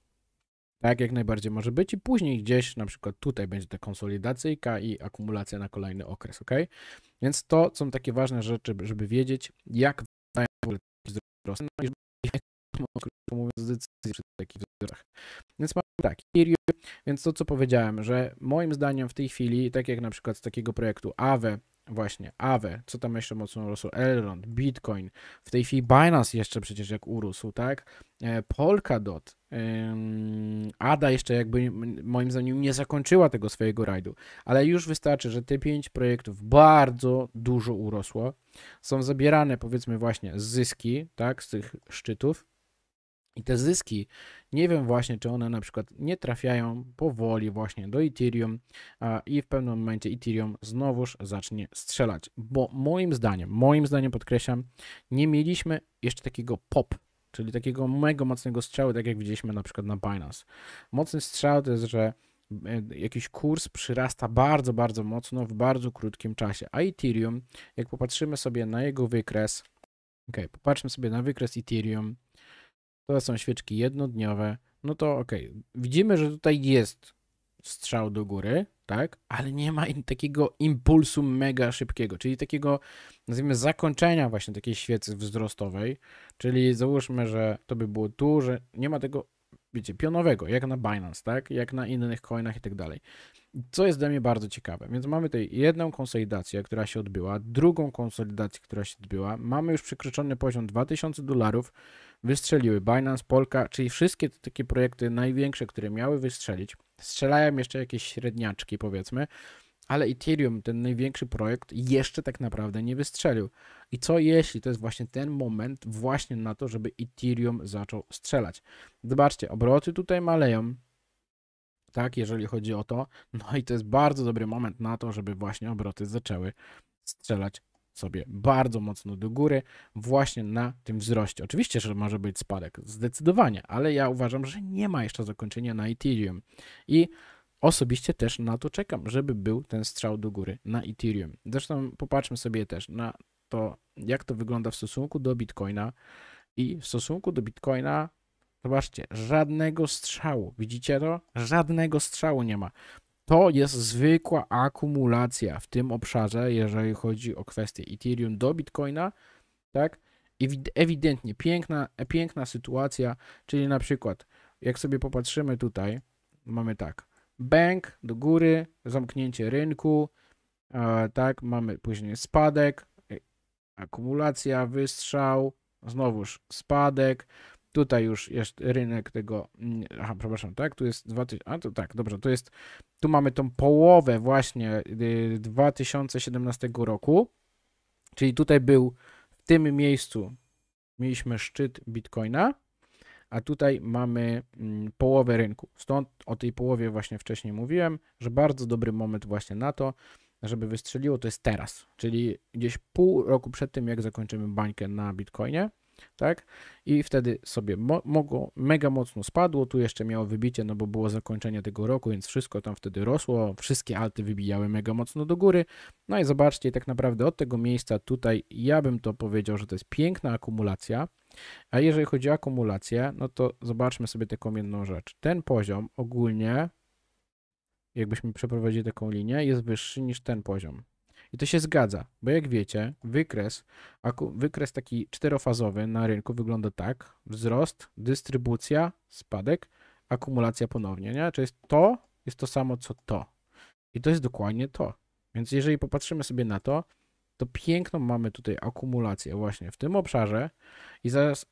Tak, jak najbardziej może być i później gdzieś, na przykład tutaj będzie ta konsolidacyjka i akumulacja na kolejny okres, ok? Więc to są takie ważne rzeczy, żeby wiedzieć, jak wyglądają w ogóle wzrosty, no i mówiąc, decyzji przy takich wzrostach. Więc tak, Irio. Więc to, co powiedziałem, że moim zdaniem w tej chwili, tak jak na przykład z takiego projektu AWE, właśnie AWE, co tam jeszcze mocno rosło, Elrond, Bitcoin, w tej chwili Binance jeszcze przecież jak urósł, tak, e, Polkadot, Ada jeszcze jakby moim zdaniem nie zakończyła tego swojego rajdu, ale już wystarczy, że te pięć projektów bardzo dużo urosło, są zabierane powiedzmy właśnie zyski, tak, z tych szczytów, i te zyski, nie wiem właśnie, czy one na przykład nie trafiają powoli właśnie do Ethereum i w pewnym momencie Ethereum znowuż zacznie strzelać. Bo moim zdaniem, moim zdaniem podkreślam, nie mieliśmy jeszcze takiego pop, czyli takiego mega mocnego strzału, tak jak widzieliśmy na przykład na Binance. Mocny strzał to jest, że e, jakiś kurs przyrasta bardzo, bardzo mocno w bardzo krótkim czasie. A Ethereum, jak popatrzymy sobie na jego wykres, ok, popatrzmy sobie na wykres Ethereum, to są świeczki jednodniowe, no to ok, widzimy, że tutaj jest strzał do góry, tak, ale nie ma takiego impulsu mega szybkiego, czyli takiego, nazwijmy, zakończenia właśnie takiej świecy wzrostowej, czyli załóżmy, że to by było tu, że nie ma tego wiecie, pionowego, jak na Binance, tak? Jak na innych coinach i tak dalej. Co jest dla mnie bardzo ciekawe. Więc mamy tutaj jedną konsolidację, która się odbyła, drugą konsolidację, która się odbyła. Mamy już przekroczony poziom 2000 dolarów. Wystrzeliły Binance, Polka, czyli wszystkie te takie projekty największe, które miały wystrzelić. Strzelają jeszcze jakieś średniaczki, powiedzmy ale Ethereum, ten największy projekt, jeszcze tak naprawdę nie wystrzelił. I co jeśli to jest właśnie ten moment, właśnie na to, żeby Ethereum zaczął strzelać? Zobaczcie, obroty tutaj maleją, tak, jeżeli chodzi o to. No i to jest bardzo dobry moment na to, żeby właśnie obroty zaczęły strzelać sobie bardzo mocno do góry, właśnie na tym wzroście. Oczywiście, że może być spadek, zdecydowanie, ale ja uważam, że nie ma jeszcze zakończenia na Ethereum. I Osobiście też na to czekam, żeby był ten strzał do góry na Ethereum. Zresztą popatrzmy sobie też na to, jak to wygląda w stosunku do Bitcoina. I w stosunku do Bitcoina, zobaczcie, żadnego strzału. Widzicie to? Żadnego strzału nie ma. To jest zwykła akumulacja w tym obszarze, jeżeli chodzi o kwestię Ethereum do Bitcoina, tak? Ewidentnie piękna, piękna sytuacja, czyli na przykład, jak sobie popatrzymy tutaj, mamy tak bank do góry, zamknięcie rynku, tak, mamy później spadek, e, akumulacja, wystrzał, znowuż spadek, tutaj już jest rynek tego, mm, aha, przepraszam, tak, tu jest 2000, a to tak, dobrze, to jest, tu mamy tą połowę właśnie 2017 y, roku, czyli tutaj był w tym miejscu, mieliśmy szczyt Bitcoina, a tutaj mamy mm, połowę rynku. Stąd o tej połowie właśnie wcześniej mówiłem, że bardzo dobry moment właśnie na to, żeby wystrzeliło, to jest teraz, czyli gdzieś pół roku przed tym, jak zakończymy bańkę na Bitcoinie, tak? I wtedy sobie mo mogło, mega mocno spadło, tu jeszcze miało wybicie, no bo było zakończenie tego roku, więc wszystko tam wtedy rosło, wszystkie alty wybijały mega mocno do góry. No i zobaczcie, tak naprawdę od tego miejsca tutaj, ja bym to powiedział, że to jest piękna akumulacja, a jeżeli chodzi o akumulację, no to zobaczmy sobie taką jedną rzecz. Ten poziom ogólnie, jakbyśmy przeprowadzili taką linię, jest wyższy niż ten poziom. I to się zgadza, bo jak wiecie, wykres, wykres taki czterofazowy na rynku wygląda tak: wzrost, dystrybucja, spadek, akumulacja ponownie, nie? to, jest to samo co to. I to jest dokładnie to. Więc jeżeli popatrzymy sobie na to, to piękną mamy tutaj akumulację właśnie w tym obszarze i zaraz,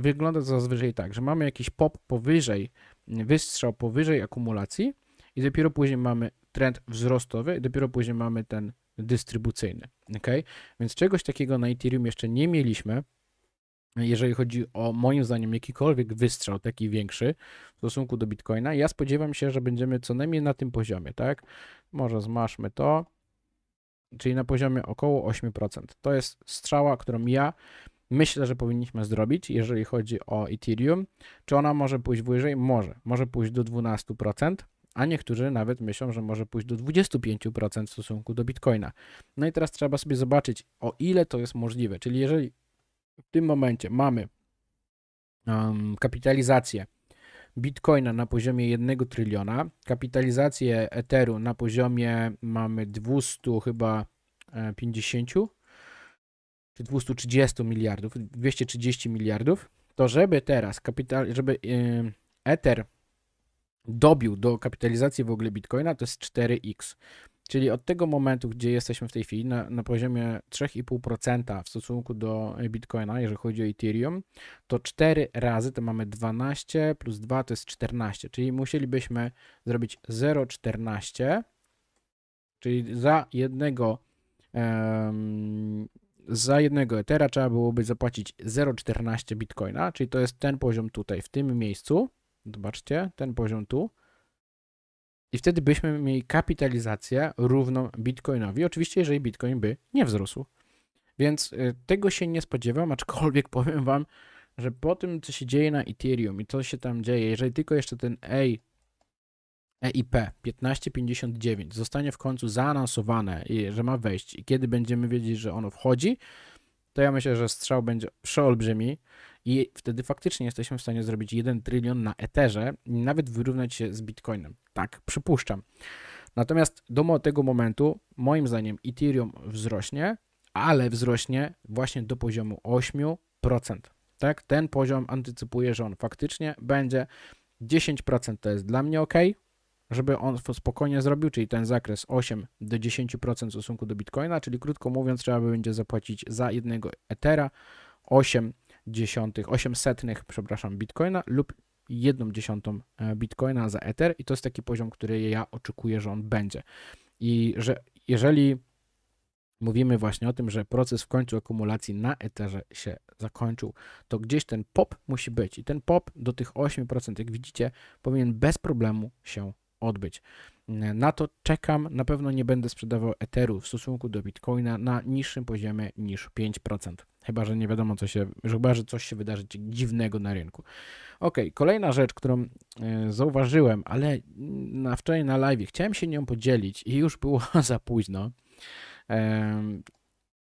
wygląda to zazwyczaj tak, że mamy jakiś pop powyżej, wystrzał powyżej akumulacji i dopiero później mamy trend wzrostowy i dopiero później mamy ten dystrybucyjny, ok? Więc czegoś takiego na Ethereum jeszcze nie mieliśmy, jeżeli chodzi o moim zdaniem jakikolwiek wystrzał taki większy w stosunku do Bitcoina, ja spodziewam się, że będziemy co najmniej na tym poziomie, tak? Może zmaszmy to, czyli na poziomie około 8%. To jest strzała, którą ja myślę, że powinniśmy zrobić, jeżeli chodzi o Ethereum. Czy ona może pójść wyżej? Może. Może pójść do 12%, a niektórzy nawet myślą, że może pójść do 25% w stosunku do Bitcoina. No i teraz trzeba sobie zobaczyć, o ile to jest możliwe. Czyli jeżeli w tym momencie mamy um, kapitalizację Bitcoina na poziomie 1 tryliona, kapitalizację Etheru na poziomie mamy 200 chyba 50 e, czy 230 miliardów, 230 miliardów, to żeby teraz kapital, żeby y, Ether dobił do kapitalizacji w ogóle Bitcoina, to jest 4x. Czyli od tego momentu, gdzie jesteśmy w tej chwili, na, na poziomie 3,5% w stosunku do Bitcoina, jeżeli chodzi o Ethereum, to 4 razy to mamy 12 plus 2 to jest 14, czyli musielibyśmy zrobić 0,14, czyli za jednego um, za jednego Ethera trzeba byłoby zapłacić 0,14 Bitcoina, czyli to jest ten poziom tutaj, w tym miejscu, zobaczcie, ten poziom tu, i wtedy byśmy mieli kapitalizację równą Bitcoinowi, oczywiście jeżeli Bitcoin by nie wzrósł. Więc y, tego się nie spodziewam, aczkolwiek powiem wam, że po tym, co się dzieje na Ethereum i co się tam dzieje, jeżeli tylko jeszcze ten EIP e 1559 zostanie w końcu zaanonsowane, i, że ma wejść i kiedy będziemy wiedzieć, że ono wchodzi, to ja myślę, że strzał będzie przeolbrzymi, i wtedy faktycznie jesteśmy w stanie zrobić 1 trylion na Etherze i nawet wyrównać się z Bitcoinem. Tak, przypuszczam. Natomiast do tego momentu, moim zdaniem, Ethereum wzrośnie, ale wzrośnie właśnie do poziomu 8%. Tak, ten poziom antycypuje, że on faktycznie będzie 10% to jest dla mnie ok, żeby on spokojnie zrobił, czyli ten zakres 8 do 10% w stosunku do Bitcoina, czyli krótko mówiąc, trzeba by będzie zapłacić za jednego Ethera 8 dziesiątych, osiemsetnych przepraszam, bitcoina lub jedną dziesiątą e, bitcoina za Ether i to jest taki poziom, który ja oczekuję, że on będzie. I że jeżeli mówimy właśnie o tym, że proces w końcu akumulacji na Etherze się zakończył, to gdzieś ten pop musi być i ten pop do tych 8%, jak widzicie, powinien bez problemu się odbyć. Na to czekam. Na pewno nie będę sprzedawał Etheru w stosunku do Bitcoina na niższym poziomie niż 5%. Chyba, że nie wiadomo, co się, chyba, że coś się wydarzy dziwnego na rynku. Ok, kolejna rzecz, którą e, zauważyłem, ale na wczoraj na live chciałem się nią podzielić i już było za późno,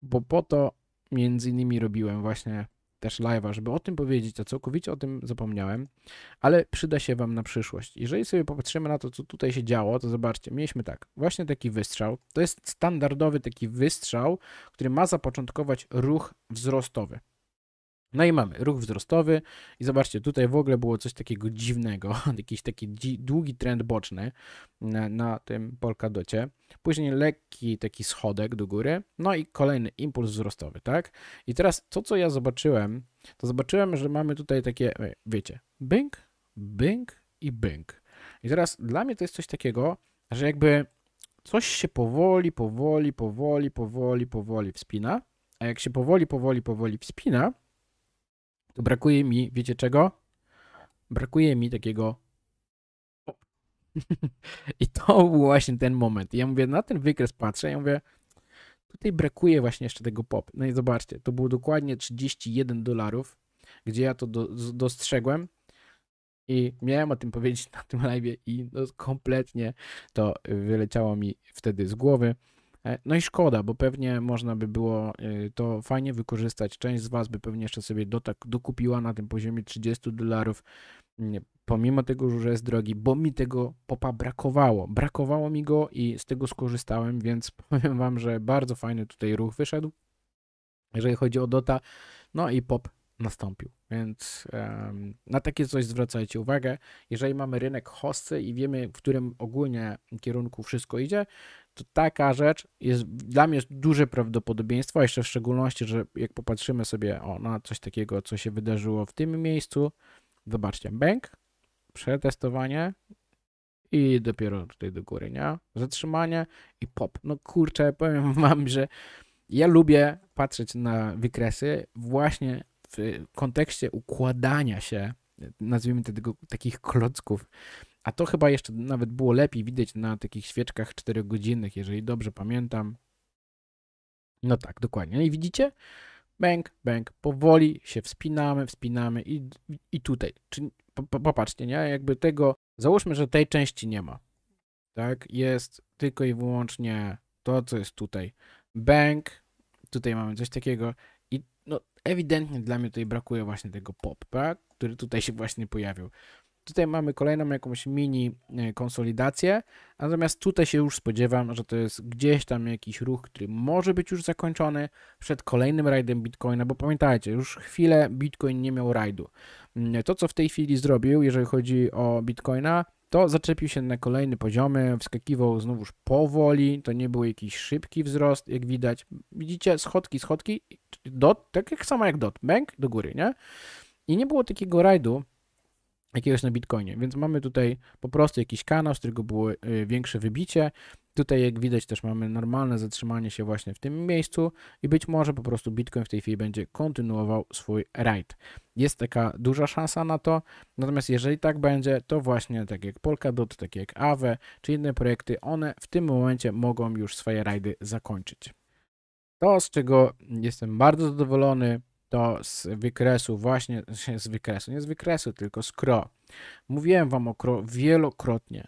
bo po to między innymi robiłem właśnie też live'a, żeby o tym powiedzieć, a całkowicie o tym zapomniałem, ale przyda się Wam na przyszłość. Jeżeli sobie popatrzymy na to, co tutaj się działo, to zobaczcie, mieliśmy tak, właśnie taki wystrzał. To jest standardowy taki wystrzał, który ma zapoczątkować ruch wzrostowy. No i mamy ruch wzrostowy i zobaczcie, tutaj w ogóle było coś takiego dziwnego, jakiś taki długi trend boczny na, na tym Polkadocie. Później lekki taki schodek do góry, no i kolejny impuls wzrostowy, tak? I teraz to, co ja zobaczyłem, to zobaczyłem, że mamy tutaj takie, e, wiecie, bęk, bęk i bęk. I teraz dla mnie to jest coś takiego, że jakby coś się powoli, powoli, powoli, powoli, powoli wspina, a jak się powoli, powoli, powoli wspina, brakuje mi, wiecie czego? Brakuje mi takiego. I to był właśnie ten moment. ja mówię, na ten wykres patrzę, ja mówię, tutaj brakuje właśnie jeszcze tego pop. No i zobaczcie, to było dokładnie 31 dolarów, gdzie ja to do, dostrzegłem i miałem o tym powiedzieć na tym live i no kompletnie to wyleciało mi wtedy z głowy. E, no i szkoda, bo pewnie można by było e, to fajnie wykorzystać. Część z Was by pewnie jeszcze sobie tak dokupiła na tym poziomie 30 dolarów, mm, pomimo tego, że jest drogi, bo mi tego popa brakowało. Brakowało mi go i z tego skorzystałem, więc powiem Wam, że bardzo fajny tutaj ruch wyszedł, jeżeli chodzi o Dota. No i pop nastąpił. Więc um, na takie coś zwracajcie uwagę. Jeżeli mamy rynek hosty i wiemy, w którym ogólnie kierunku wszystko idzie, to taka rzecz jest, dla mnie jest duże prawdopodobieństwo, a jeszcze w szczególności, że jak popatrzymy sobie o, na coś takiego, co się wydarzyło w tym miejscu, zobaczcie, bank, przetestowanie i dopiero tutaj do góry, nie? Zatrzymanie i pop. No kurczę, powiem wam, że ja lubię patrzeć na wykresy właśnie w kontekście układania się, nazwijmy to, tego, takich klocków a to chyba jeszcze nawet było lepiej widać na takich świeczkach 4 godzinnych, jeżeli dobrze pamiętam. No tak, dokładnie. No I widzicie? Bęk, bęk, powoli się wspinamy, wspinamy i, i tutaj. Czy, popatrzcie, nie? Jakby tego, załóżmy, że tej części nie ma. Tak? Jest tylko i wyłącznie to, co jest tutaj. Bęk, tutaj mamy coś takiego i no, ewidentnie dla mnie tutaj brakuje właśnie tego pop, tak? który tutaj się właśnie pojawił. Tutaj mamy kolejną jakąś mini e, konsolidację, natomiast tutaj się już spodziewam, że to jest gdzieś tam jakiś ruch, który może być już zakończony przed kolejnym rajdem Bitcoina, bo pamiętajcie, już chwilę Bitcoin nie miał rajdu. Mm, to, co w tej chwili zrobił, jeżeli chodzi o Bitcoina, to zaczepił się na kolejne poziomy, wskakiwał znowuż powoli, to nie był jakiś szybki wzrost, jak widać. Widzicie, schodki, schodki, dot, tak jak samo jak dot, bank do góry, nie? I nie było takiego rajdu, jakiegoś na Bitcoinie. Więc mamy tutaj po prostu jakiś kanał, z którego było y, większe wybicie. Tutaj jak widać też mamy normalne zatrzymanie się właśnie w tym miejscu i być może po prostu Bitcoin w tej chwili będzie kontynuował swój rajd. Jest taka duża szansa na to, natomiast jeżeli tak będzie, to właśnie tak jak Polkadot, takie jak Aave czy inne projekty, one w tym momencie mogą już swoje rajdy zakończyć. To, z czego jestem bardzo zadowolony, to z wykresu, właśnie z wykresu, nie z wykresu, tylko z kro. Mówiłem Wam o kro wielokrotnie,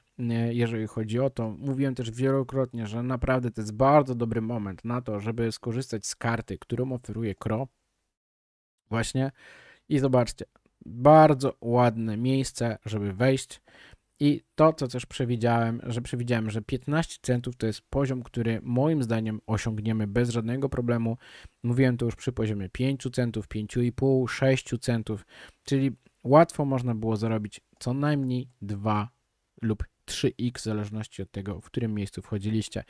jeżeli chodzi o to. Mówiłem też wielokrotnie, że naprawdę to jest bardzo dobry moment na to, żeby skorzystać z karty, którą oferuje Kro. Właśnie i zobaczcie, bardzo ładne miejsce, żeby wejść i to, co też przewidziałem, że przewidziałem, że 15 centów to jest poziom, który moim zdaniem osiągniemy bez żadnego problemu. Mówiłem to już przy poziomie 5 centów, 5,5, 6 centów, czyli łatwo można było zarobić co najmniej 2 lub 3x, w zależności od tego, w którym miejscu wchodziliście.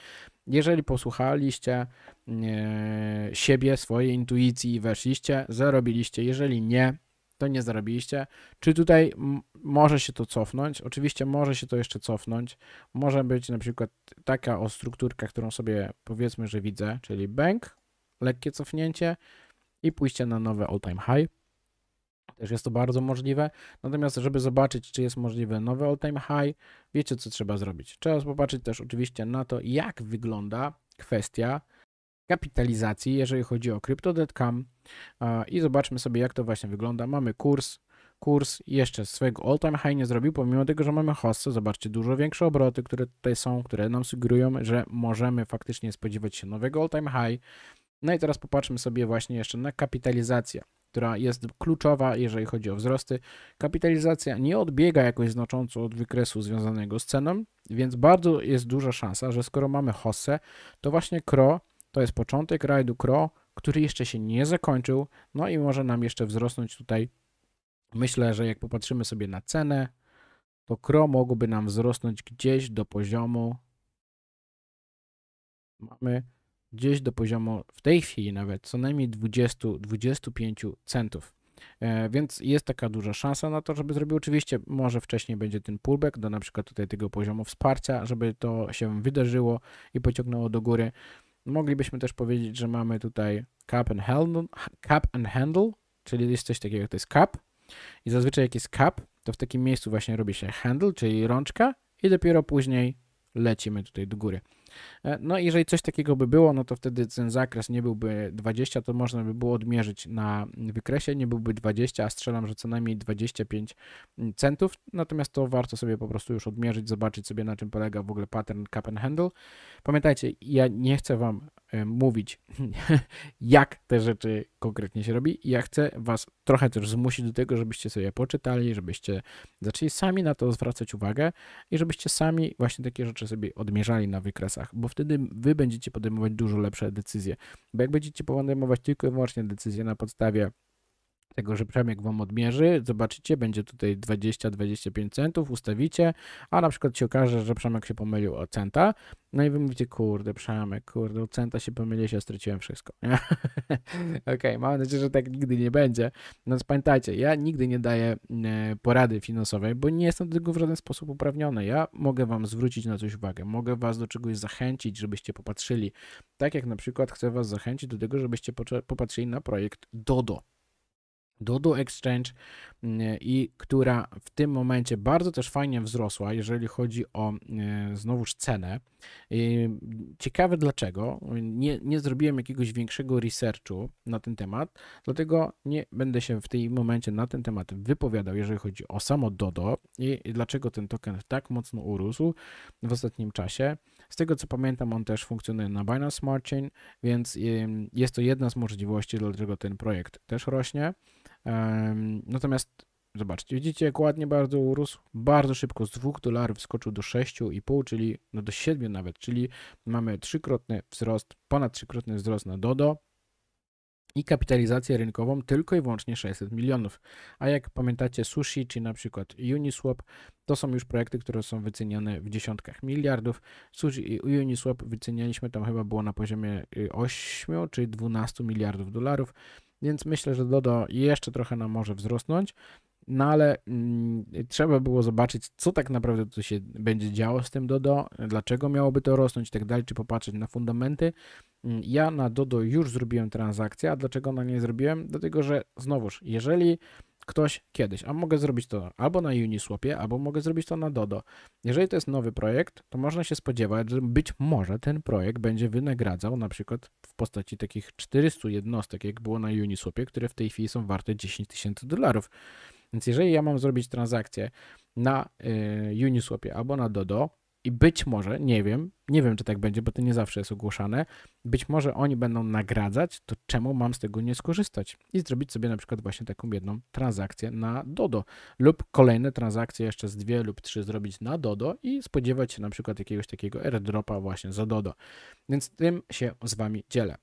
Jeżeli posłuchaliście e, siebie, swojej intuicji i weszliście, zarobiliście. Jeżeli nie, to nie zarobiliście. Czy tutaj może się to cofnąć? Oczywiście może się to jeszcze cofnąć. Może być na przykład taka o strukturka, którą sobie powiedzmy, że widzę, czyli bank, lekkie cofnięcie i pójście na nowe all-time high. Też jest to bardzo możliwe. Natomiast, żeby zobaczyć, czy jest możliwe nowe all-time high, wiecie, co trzeba zrobić. Trzeba popatrzeć też oczywiście na to, jak wygląda kwestia kapitalizacji, jeżeli chodzi o crypto.com i zobaczmy sobie, jak to właśnie wygląda. Mamy kurs, kurs jeszcze swojego all time high nie zrobił, pomimo tego, że mamy hostę, zobaczcie, dużo większe obroty, które tutaj są, które nam sugerują, że możemy faktycznie spodziewać się nowego all time high. No i teraz popatrzmy sobie właśnie jeszcze na kapitalizację, która jest kluczowa, jeżeli chodzi o wzrosty. Kapitalizacja nie odbiega jakoś znacząco od wykresu związanego z ceną, więc bardzo jest duża szansa, że skoro mamy hose, to właśnie KRO to jest początek rajdu Crow, który jeszcze się nie zakończył, no i może nam jeszcze wzrosnąć tutaj. Myślę, że jak popatrzymy sobie na cenę, to Crow mogłoby nam wzrosnąć gdzieś do poziomu mamy gdzieś do poziomu w tej chwili nawet co najmniej 20-25 centów. E, więc jest taka duża szansa na to, żeby zrobił. Oczywiście może wcześniej będzie ten pullback do na przykład tutaj tego poziomu wsparcia, żeby to się wydarzyło i pociągnęło do góry. Moglibyśmy też powiedzieć, że mamy tutaj cup and handle, cup and handle czyli jest coś takiego, to jest cup. I zazwyczaj jak jest cup, to w takim miejscu właśnie robi się handle, czyli rączka i dopiero później lecimy tutaj do góry. E, no jeżeli coś takiego by było, no to wtedy ten zakres nie byłby 20, to można by było odmierzyć na wykresie, nie byłby 20, a strzelam, że co najmniej 25 mm, centów, natomiast to warto sobie po prostu już odmierzyć, zobaczyć sobie na czym polega w ogóle pattern cap and handle. Pamiętajcie, ja nie chcę Wam Y, mówić, jak te rzeczy konkretnie się robi. I ja chcę Was trochę też zmusić do tego, żebyście sobie poczytali, żebyście zaczęli sami na to zwracać uwagę i żebyście sami właśnie takie rzeczy sobie odmierzali na wykresach, bo wtedy Wy będziecie podejmować dużo lepsze decyzje. Bo jak będziecie podejmować tylko i wyłącznie decyzje na podstawie tego, że Przemek Wam odmierzy, zobaczycie, będzie tutaj 20-25 centów, ustawicie, a na przykład się okaże, że Przemek się pomylił o centa, no i Wy mówicie, kurde Przemek, kurde, o centa się pomylił, się straciłem wszystko. Okej, okay, mam nadzieję, że tak nigdy nie będzie. No pamiętajcie, ja nigdy nie daję e, porady finansowej, bo nie jestem do tego w żaden sposób uprawniony. Ja mogę Wam zwrócić na coś uwagę, mogę Was do czegoś zachęcić, żebyście popatrzyli. Tak jak na przykład chcę Was zachęcić do tego, żebyście popatrzyli na projekt DODO Dodo Exchange mm, i która w tym momencie bardzo też fajnie wzrosła, jeżeli chodzi o e, znowuż cenę. E, ciekawe dlaczego. Nie, nie zrobiłem jakiegoś większego researchu na ten temat, dlatego nie będę się w tym momencie na ten temat wypowiadał, jeżeli chodzi o samo Dodo i dlaczego ten token tak mocno urósł w ostatnim czasie. Z tego co pamiętam, on też funkcjonuje na Binance Smart Chain, więc e, jest to jedna z możliwości, dlaczego ten projekt też rośnie. Natomiast zobaczcie, widzicie jak ładnie bardzo urósł, bardzo szybko z 2 dolarów skoczył do 6,5, czyli no do 7 nawet, czyli mamy trzykrotny wzrost, ponad trzykrotny wzrost na Dodo, i kapitalizację rynkową tylko i wyłącznie 600 milionów. A jak pamiętacie Sushi czy na przykład Uniswap, to są już projekty, które są wyceniane w dziesiątkach miliardów. Sushi i Uniswap wycenialiśmy tam chyba było na poziomie 8 y, czy 12 miliardów dolarów. Więc myślę, że Dodo jeszcze trochę nam może wzrosnąć. No ale mm, trzeba było zobaczyć, co tak naprawdę tu się będzie działo z tym Dodo, dlaczego miałoby to rosnąć i tak dalej, czy popatrzeć na fundamenty. Mm, ja na Dodo już zrobiłem transakcję, a dlaczego na nie zrobiłem? Dlatego, że znowuż, jeżeli ktoś kiedyś, a mogę zrobić to albo na Uniswapie, albo mogę zrobić to na Dodo. Jeżeli to jest nowy projekt, to można się spodziewać, że być może ten projekt będzie wynagradzał na przykład w postaci takich 400 jednostek, jak było na Uniswapie, które w tej chwili są warte 10 tysięcy dolarów. Więc jeżeli ja mam zrobić transakcję na y, Uniswapie albo na Dodo, i być może, nie wiem, nie wiem czy tak będzie, bo to nie zawsze jest ogłoszane, być może oni będą nagradzać, to czemu mam z tego nie skorzystać i zrobić sobie na przykład właśnie taką jedną transakcję na Dodo lub kolejne transakcje jeszcze z dwie lub trzy zrobić na Dodo i spodziewać się na przykład jakiegoś takiego airdropa właśnie za Dodo. Więc tym się z Wami dzielę.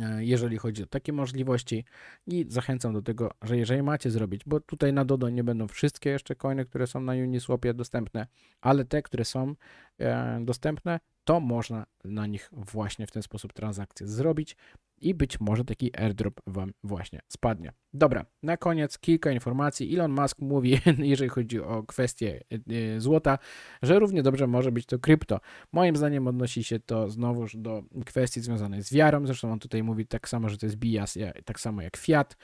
E, jeżeli chodzi o takie możliwości i zachęcam do tego, że jeżeli macie zrobić, bo tutaj na Dodo nie będą wszystkie jeszcze coiny, które są na Uniswapie dostępne, ale te, które są e, dostępne, to można na nich właśnie w ten sposób transakcje zrobić i być może taki airdrop Wam właśnie spadnie. Dobra, na koniec kilka informacji. Elon Musk mówi, jeżeli chodzi o kwestię y, y, złota, że równie dobrze może być to krypto. Moim zdaniem odnosi się to znowuż do kwestii związanej z wiarą. Zresztą on tutaj mówi tak samo, że to jest bias, tak samo jak fiat.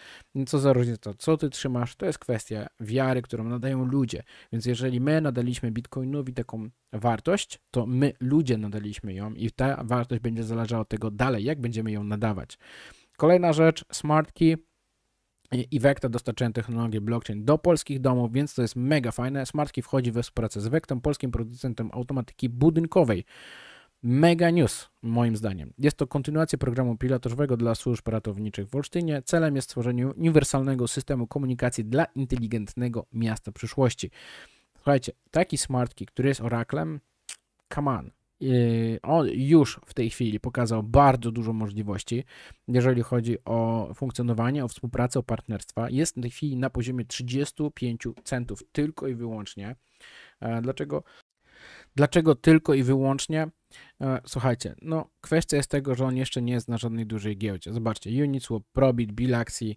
Co za różnica, co ty trzymasz, to jest kwestia wiary, którą nadają ludzie. Więc jeżeli my nadaliśmy bitcoinowi taką wartość, to my ludzie nadaliśmy ją i ta wartość będzie zależała od tego dalej, jak będziemy ją nadawać wykorzystać. Kolejna rzecz, smartki i Vecta dostarczają technologię blockchain do polskich domów, więc to jest mega fajne. Smartki wchodzi we współpracę z Vectą, polskim producentem automatyki budynkowej. Mega news, moim zdaniem. Jest to kontynuacja programu pilotażowego dla służb ratowniczych w Olsztynie. Celem jest stworzenie uniwersalnego systemu komunikacji dla inteligentnego miasta przyszłości. Słuchajcie, taki smartki, który jest oraklem, come on. Yy, on już w tej chwili pokazał bardzo dużo możliwości, jeżeli chodzi o funkcjonowanie, o współpracę, o partnerstwa. Jest w tej chwili na poziomie 35 centów tylko i wyłącznie. E, dlaczego? Dlaczego tylko i wyłącznie? E, słuchajcie, no kwestia jest tego, że on jeszcze nie jest na żadnej dużej giełdzie. Zobaczcie, Uniswap, Probit, Bilaxi,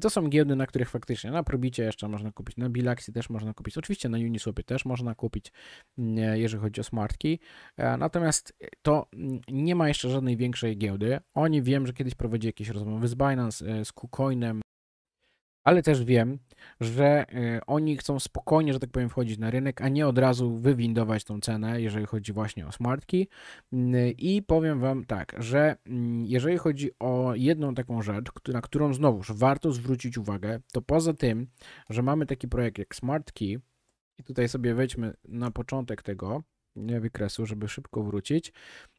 to są giełdy, na których faktycznie na Probicie jeszcze można kupić, na Bilaxi też można kupić, oczywiście na Uniswapie też można kupić, mm, e, jeżeli chodzi o smartki. E, natomiast to mm, nie ma jeszcze żadnej większej giełdy. Oni wiem, że kiedyś prowadzi jakieś rozmowy z Binance, z KuCoinem, ale też wiem, że y, oni chcą spokojnie, że tak powiem, wchodzić na rynek, a nie od razu wywindować tą cenę, jeżeli chodzi właśnie o smartki. I powiem Wam tak, że mm, jeżeli chodzi o jedną taką rzecz, na którą znowuż warto zwrócić uwagę, to poza tym, że mamy taki projekt jak smartki, i tutaj sobie wejdźmy na początek tego wykresu, żeby szybko wrócić,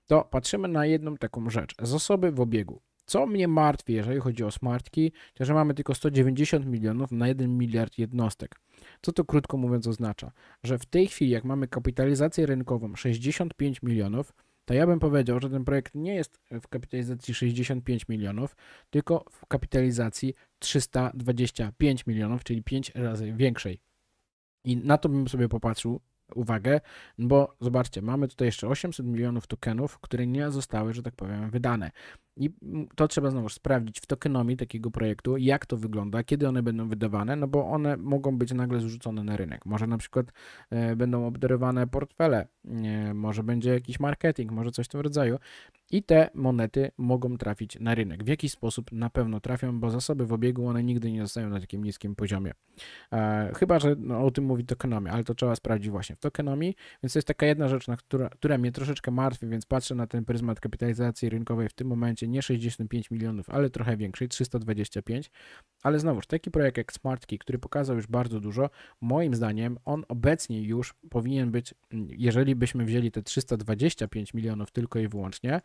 to patrzymy na jedną taką rzecz: zasoby w obiegu. Co mnie martwi, jeżeli chodzi o smartki, to że mamy tylko 190 milionów na 1 miliard jednostek. Co to krótko mówiąc oznacza? Że w tej chwili, jak mamy kapitalizację rynkową 65 milionów, to ja bym powiedział, że ten projekt nie jest w kapitalizacji 65 milionów, tylko w kapitalizacji 325 milionów, czyli 5 razy większej. I na to bym sobie popatrzył uwagę, bo zobaczcie, mamy tutaj jeszcze 800 milionów tokenów, które nie zostały, że tak powiem, wydane. I to trzeba znowu sprawdzić w tokenomii takiego projektu, jak to wygląda, kiedy one będą wydawane, no bo one mogą być nagle zrzucone na rynek. Może na przykład e, będą obdarowane portfele, e, może będzie jakiś marketing, może coś w tym rodzaju. I te monety mogą trafić na rynek. W jakiś sposób na pewno trafią, bo zasoby w obiegu one nigdy nie zostają na takim niskim poziomie. E, chyba, że no, o tym mówi tokenomia, ale to trzeba sprawdzić właśnie w tokenomii. Więc to jest taka jedna rzecz, na która, która mnie troszeczkę martwi, więc patrzę na ten pryzmat kapitalizacji rynkowej w tym momencie oczywiście nie 65 milionów, ale trochę większej, 325. Ale znowuż, taki projekt jak SmartKey, który pokazał już bardzo dużo, moim zdaniem on obecnie już powinien być, jeżeli byśmy wzięli te 325 milionów tylko i wyłącznie,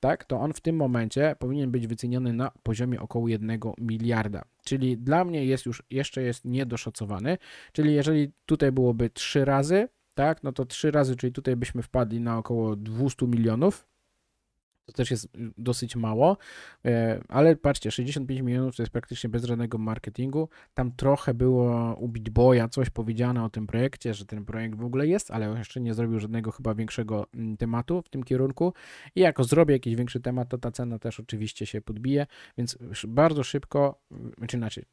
tak, to on w tym momencie powinien być wyceniony na poziomie około 1 miliarda. Czyli dla mnie jest już, jeszcze jest niedoszacowany, czyli jeżeli tutaj byłoby 3 razy, tak, no to 3 razy, czyli tutaj byśmy wpadli na około 200 milionów, to też jest dosyć mało, e, ale patrzcie, 65 milionów to jest praktycznie bez żadnego marketingu. Tam trochę było u Bitboya coś powiedziane o tym projekcie, że ten projekt w ogóle jest, ale jeszcze nie zrobił żadnego chyba większego mm, tematu w tym kierunku. I jako zrobię jakiś większy temat, to ta cena też oczywiście się podbije, więc bardzo szybko, czy znaczy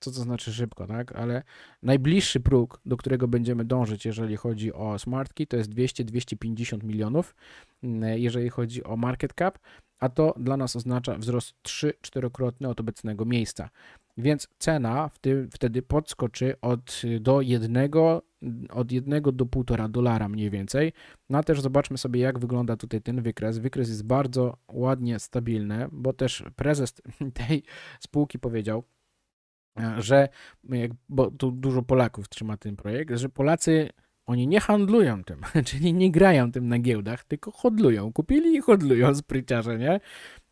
co to znaczy szybko, tak? Ale najbliższy próg, do którego będziemy dążyć, jeżeli chodzi o smartki, to jest 200-250 milionów, mm, jeżeli chodzi o market cap, a to dla nas oznacza wzrost 3-4-krotny od obecnego miejsca. Więc cena w tym, wtedy podskoczy od do 1 od jednego do 1,5 dolara mniej więcej. No a też zobaczmy sobie, jak wygląda tutaj ten wykres. Wykres jest bardzo ładnie stabilny, bo też prezes tej spółki powiedział, że, bo tu dużo Polaków trzyma ten projekt, że Polacy oni nie handlują tym, czyli nie grają tym na giełdach, tylko hodlują. Kupili i hodlują spryciarze, nie?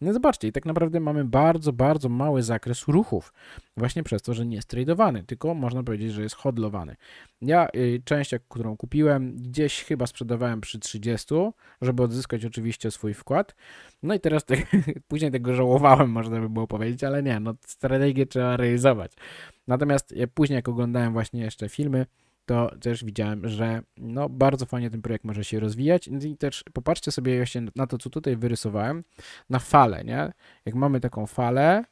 No zobaczcie, tak naprawdę mamy bardzo, bardzo mały zakres ruchów, właśnie przez to, że nie jest tradowany, tylko można powiedzieć, że jest hodlowany. Ja y, część, którą kupiłem, gdzieś chyba sprzedawałem przy 30, żeby odzyskać oczywiście swój wkład. No i teraz tak, później tego żałowałem, można by było powiedzieć, ale nie, no strategię trzeba realizować. Natomiast y, później, jak oglądałem właśnie jeszcze filmy, to też widziałem, że no bardzo fajnie ten projekt może się rozwijać no i też popatrzcie sobie właśnie na to, co tutaj wyrysowałem, na falę, nie? Jak mamy taką falę,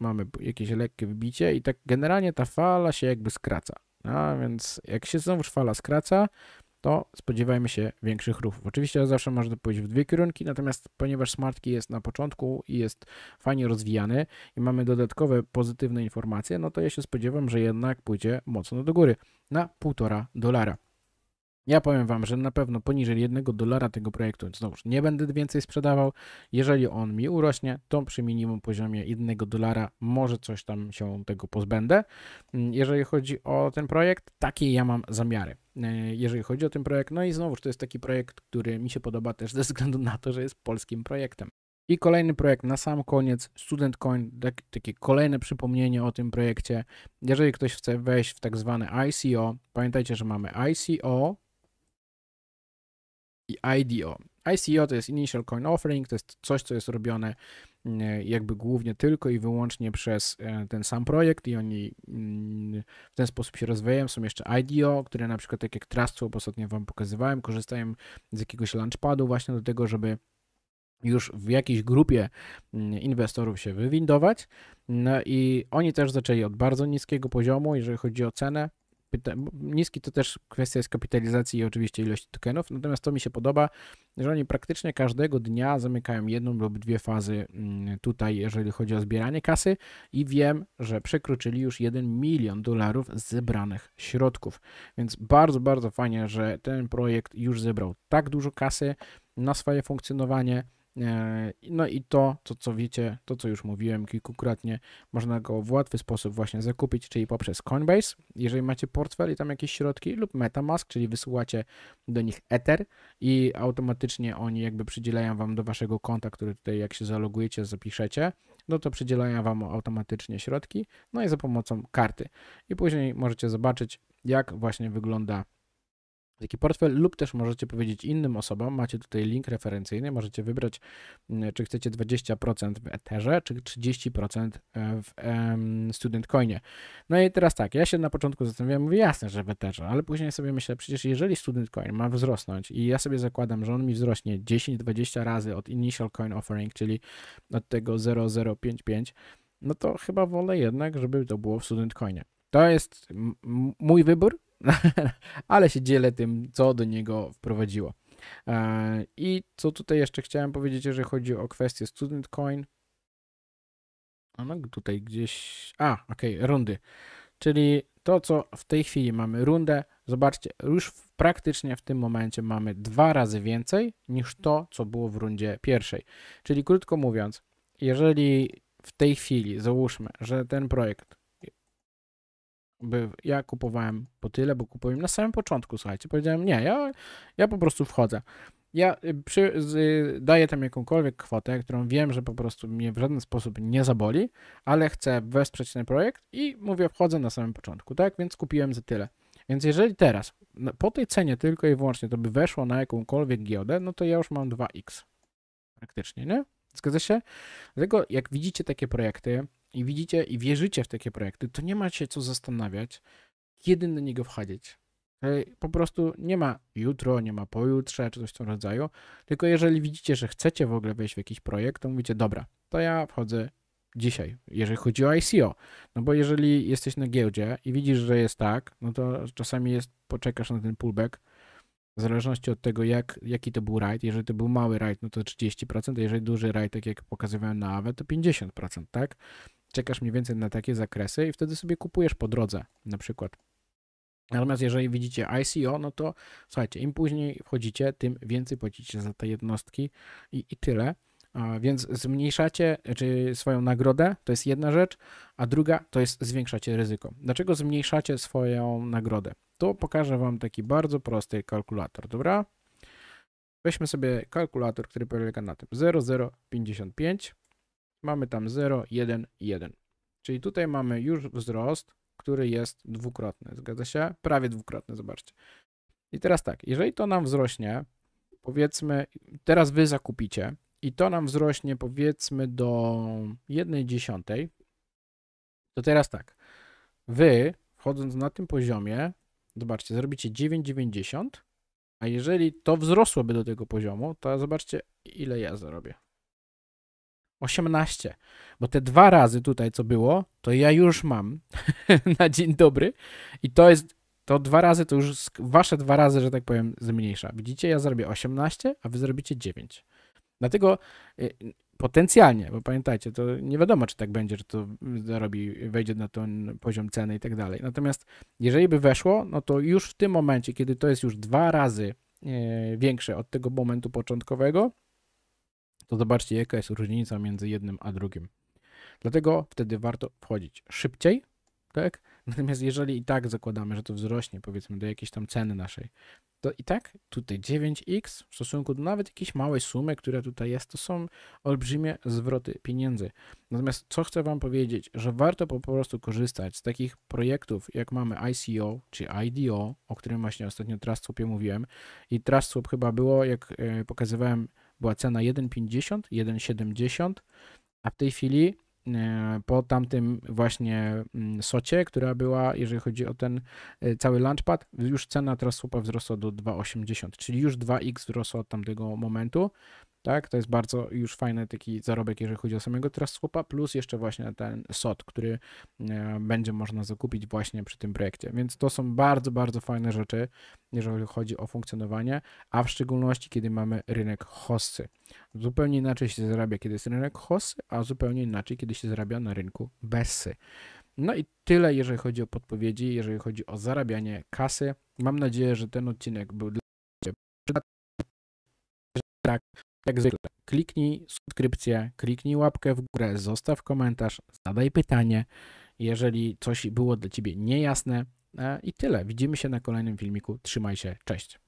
mamy jakieś lekkie wybicie i tak generalnie ta fala się jakby skraca. A więc jak się znowu fala skraca, to spodziewajmy się większych ruchów. Oczywiście zawsze można pójść w dwie kierunki, natomiast ponieważ SmartKey jest na początku i jest fajnie rozwijany i mamy dodatkowe pozytywne informacje, no to ja się spodziewam, że jednak pójdzie mocno do góry na 1,5 dolara. Ja powiem Wam, że na pewno poniżej jednego dolara tego projektu znowuż nie będę więcej sprzedawał. Jeżeli on mi urośnie, to przy minimum poziomie jednego dolara może coś tam się tego pozbędę. Mm, jeżeli chodzi o ten projekt, takie ja mam zamiary e, jeżeli chodzi o ten projekt. No i znowuż to jest taki projekt, który mi się podoba też ze względu na to, że jest polskim projektem. I kolejny projekt na sam koniec, Student Coin, tak, takie kolejne przypomnienie o tym projekcie. Jeżeli ktoś chce wejść w tak zwane ICO, pamiętajcie, że mamy ICO, i IDO. ICO to jest Initial Coin Offering, to jest coś, co jest robione mm, jakby głównie tylko i wyłącznie przez e, ten sam projekt i oni mm, w ten sposób się rozwijają. Są jeszcze IDO, które na przykład tak jak TrustSwap ostatnio Wam pokazywałem, korzystają z jakiegoś launchpadu właśnie do tego, żeby już w jakiejś grupie mm, inwestorów się wywindować. No i oni też zaczęli od bardzo niskiego poziomu, jeżeli chodzi o cenę, niski to też kwestia jest kapitalizacji i oczywiście ilości tokenów, natomiast to mi się podoba, że oni praktycznie każdego dnia zamykają jedną lub dwie fazy mm, tutaj, jeżeli chodzi o zbieranie kasy i wiem, że przekroczyli już 1 milion dolarów zebranych środków, więc bardzo, bardzo fajnie, że ten projekt już zebrał tak dużo kasy na swoje funkcjonowanie, E, no i to, to, co wiecie, to co już mówiłem kilkukrotnie, można go w łatwy sposób właśnie zakupić, czyli poprzez Coinbase, jeżeli macie portfel i tam jakieś środki, lub MetaMask, czyli wysyłacie do nich Ether i automatycznie oni jakby przydzielają wam do waszego konta, który tutaj jak się zalogujecie, zapiszecie, no to przydzielają wam automatycznie środki, no i za pomocą karty. I później możecie zobaczyć, jak właśnie wygląda taki portfel, lub też możecie powiedzieć innym osobom, macie tutaj link referencyjny, możecie wybrać, mm, czy chcecie 20% w Etherze, czy 30% e, w Student Coinie. No i teraz tak, ja się na początku zastanawiałem, mówię jasne, że w Etherze, ale później sobie myślę, przecież jeżeli Student Coin ma wzrosnąć i ja sobie zakładam, że on mi wzrośnie 10-20 razy od Initial Coin Offering, czyli od tego 0055, no to chyba wolę jednak, żeby to było w Student Coinie. To jest mój wybór, ale się dzielę tym, co do niego wprowadziło. E, I co tutaj jeszcze chciałem powiedzieć, jeżeli chodzi o kwestię student coin. Ono tutaj gdzieś. A, okej, okay, rundy. Czyli to, co w tej chwili mamy rundę, zobaczcie, już w, praktycznie w tym momencie mamy dwa razy więcej niż to, co było w rundzie pierwszej. Czyli krótko mówiąc, jeżeli w tej chwili załóżmy, że ten projekt ja kupowałem po tyle, bo kupowałem na samym początku, słuchajcie, powiedziałem, nie, ja, ja po prostu wchodzę. Ja y, przy, z, y, daję tam jakąkolwiek kwotę, którą wiem, że po prostu mnie w żaden sposób nie zaboli, ale chcę wesprzeć ten projekt i mówię, wchodzę na samym początku, tak? Więc kupiłem za tyle. Więc jeżeli teraz po tej cenie tylko i wyłącznie to by weszło na jakąkolwiek giełdę, no to ja już mam 2x. Praktycznie, nie? Zgadza się? Dlatego jak widzicie takie projekty, i widzicie i wierzycie w takie projekty, to nie macie co zastanawiać, kiedy na niego wchodzić. E, po prostu nie ma jutro, nie ma pojutrze, czy coś w tym rodzaju, tylko jeżeli widzicie, że chcecie w ogóle wejść w jakiś projekt, to mówicie, dobra, to ja wchodzę dzisiaj, jeżeli chodzi o ICO. No bo jeżeli jesteś na giełdzie i widzisz, że jest tak, no to czasami jest, poczekasz na ten pullback, w zależności od tego, jak, jaki to był rajd. Jeżeli to był mały rajd, no to 30%, a jeżeli duży rajd, tak jak pokazywałem na AWE, to 50%, tak? czekasz mniej więcej na takie zakresy i wtedy sobie kupujesz po drodze na przykład. Natomiast jeżeli widzicie ICO, no to słuchajcie, im później wchodzicie, tym więcej płacicie za te jednostki i, i tyle. więc zmniejszacie czy znaczy, swoją nagrodę, to jest jedna rzecz, a druga to jest zwiększacie ryzyko. Dlaczego zmniejszacie swoją nagrodę? To pokażę Wam taki bardzo prosty kalkulator, dobra? Weźmy sobie kalkulator, który polega na tym 0055 mamy tam 0, 1, 1. Czyli tutaj mamy już wzrost, który jest dwukrotny, zgadza się? Prawie dwukrotny, zobaczcie. I teraz tak, jeżeli to nam wzrośnie, powiedzmy, teraz wy zakupicie i to nam wzrośnie powiedzmy do 1 dziesiątej, to teraz tak, wy wchodząc na tym poziomie, zobaczcie, zrobicie 9,90, a jeżeli to wzrosłoby do tego poziomu, to zobaczcie, ile ja zarobię. 18. Bo te dwa razy tutaj, co było, to ja już mam na dzień dobry. I to jest, to dwa razy, to już wasze dwa razy, że tak powiem, zmniejsza. Widzicie, ja zrobię 18, a wy zrobicie 9. Dlatego y, potencjalnie, bo pamiętajcie, to nie wiadomo, czy tak będzie, że to zarobi, wejdzie na ten poziom ceny i tak dalej. Natomiast jeżeli by weszło, no to już w tym momencie, kiedy to jest już dwa razy y, większe od tego momentu początkowego, to zobaczcie, jaka jest różnica między jednym a drugim. Dlatego wtedy warto wchodzić szybciej, tak? Natomiast jeżeli i tak zakładamy, że to wzrośnie, powiedzmy, do jakiejś tam ceny naszej, to i tak tutaj 9x w stosunku do nawet jakiejś małej sumy, która tutaj jest, to są olbrzymie zwroty pieniędzy. Natomiast co chcę Wam powiedzieć, że warto po prostu korzystać z takich projektów, jak mamy ICO czy IDO, o którym właśnie ostatnio Trust mówiłem i TrustSwap chyba było, jak e, pokazywałem była cena 1,50, 1,70, a w tej chwili e, po tamtym właśnie mm, socie, która była, jeżeli chodzi o ten e, cały launchpad, już cena teraz słupa wzrosła do 2,80, czyli już 2x wzrosła od tamtego momentu tak? To jest bardzo już fajny taki zarobek, jeżeli chodzi o samego teraz swapa, plus jeszcze właśnie ten SOT, który e, będzie można zakupić właśnie przy tym projekcie. Więc to są bardzo, bardzo fajne rzeczy, jeżeli chodzi o funkcjonowanie, a w szczególności, kiedy mamy rynek hossy. Zupełnie inaczej się zarabia, kiedy jest rynek hossy, a zupełnie inaczej, kiedy się zarabia na rynku bessy. No i tyle, jeżeli chodzi o podpowiedzi, jeżeli chodzi o zarabianie kasy. Mam nadzieję, że ten odcinek był dla Ciebie przydatny. Tak jak zwykle, kliknij subskrypcję, kliknij łapkę w górę, zostaw komentarz, zadaj pytanie, jeżeli coś było dla Ciebie niejasne. E, I tyle. Widzimy się na kolejnym filmiku. Trzymaj się. Cześć.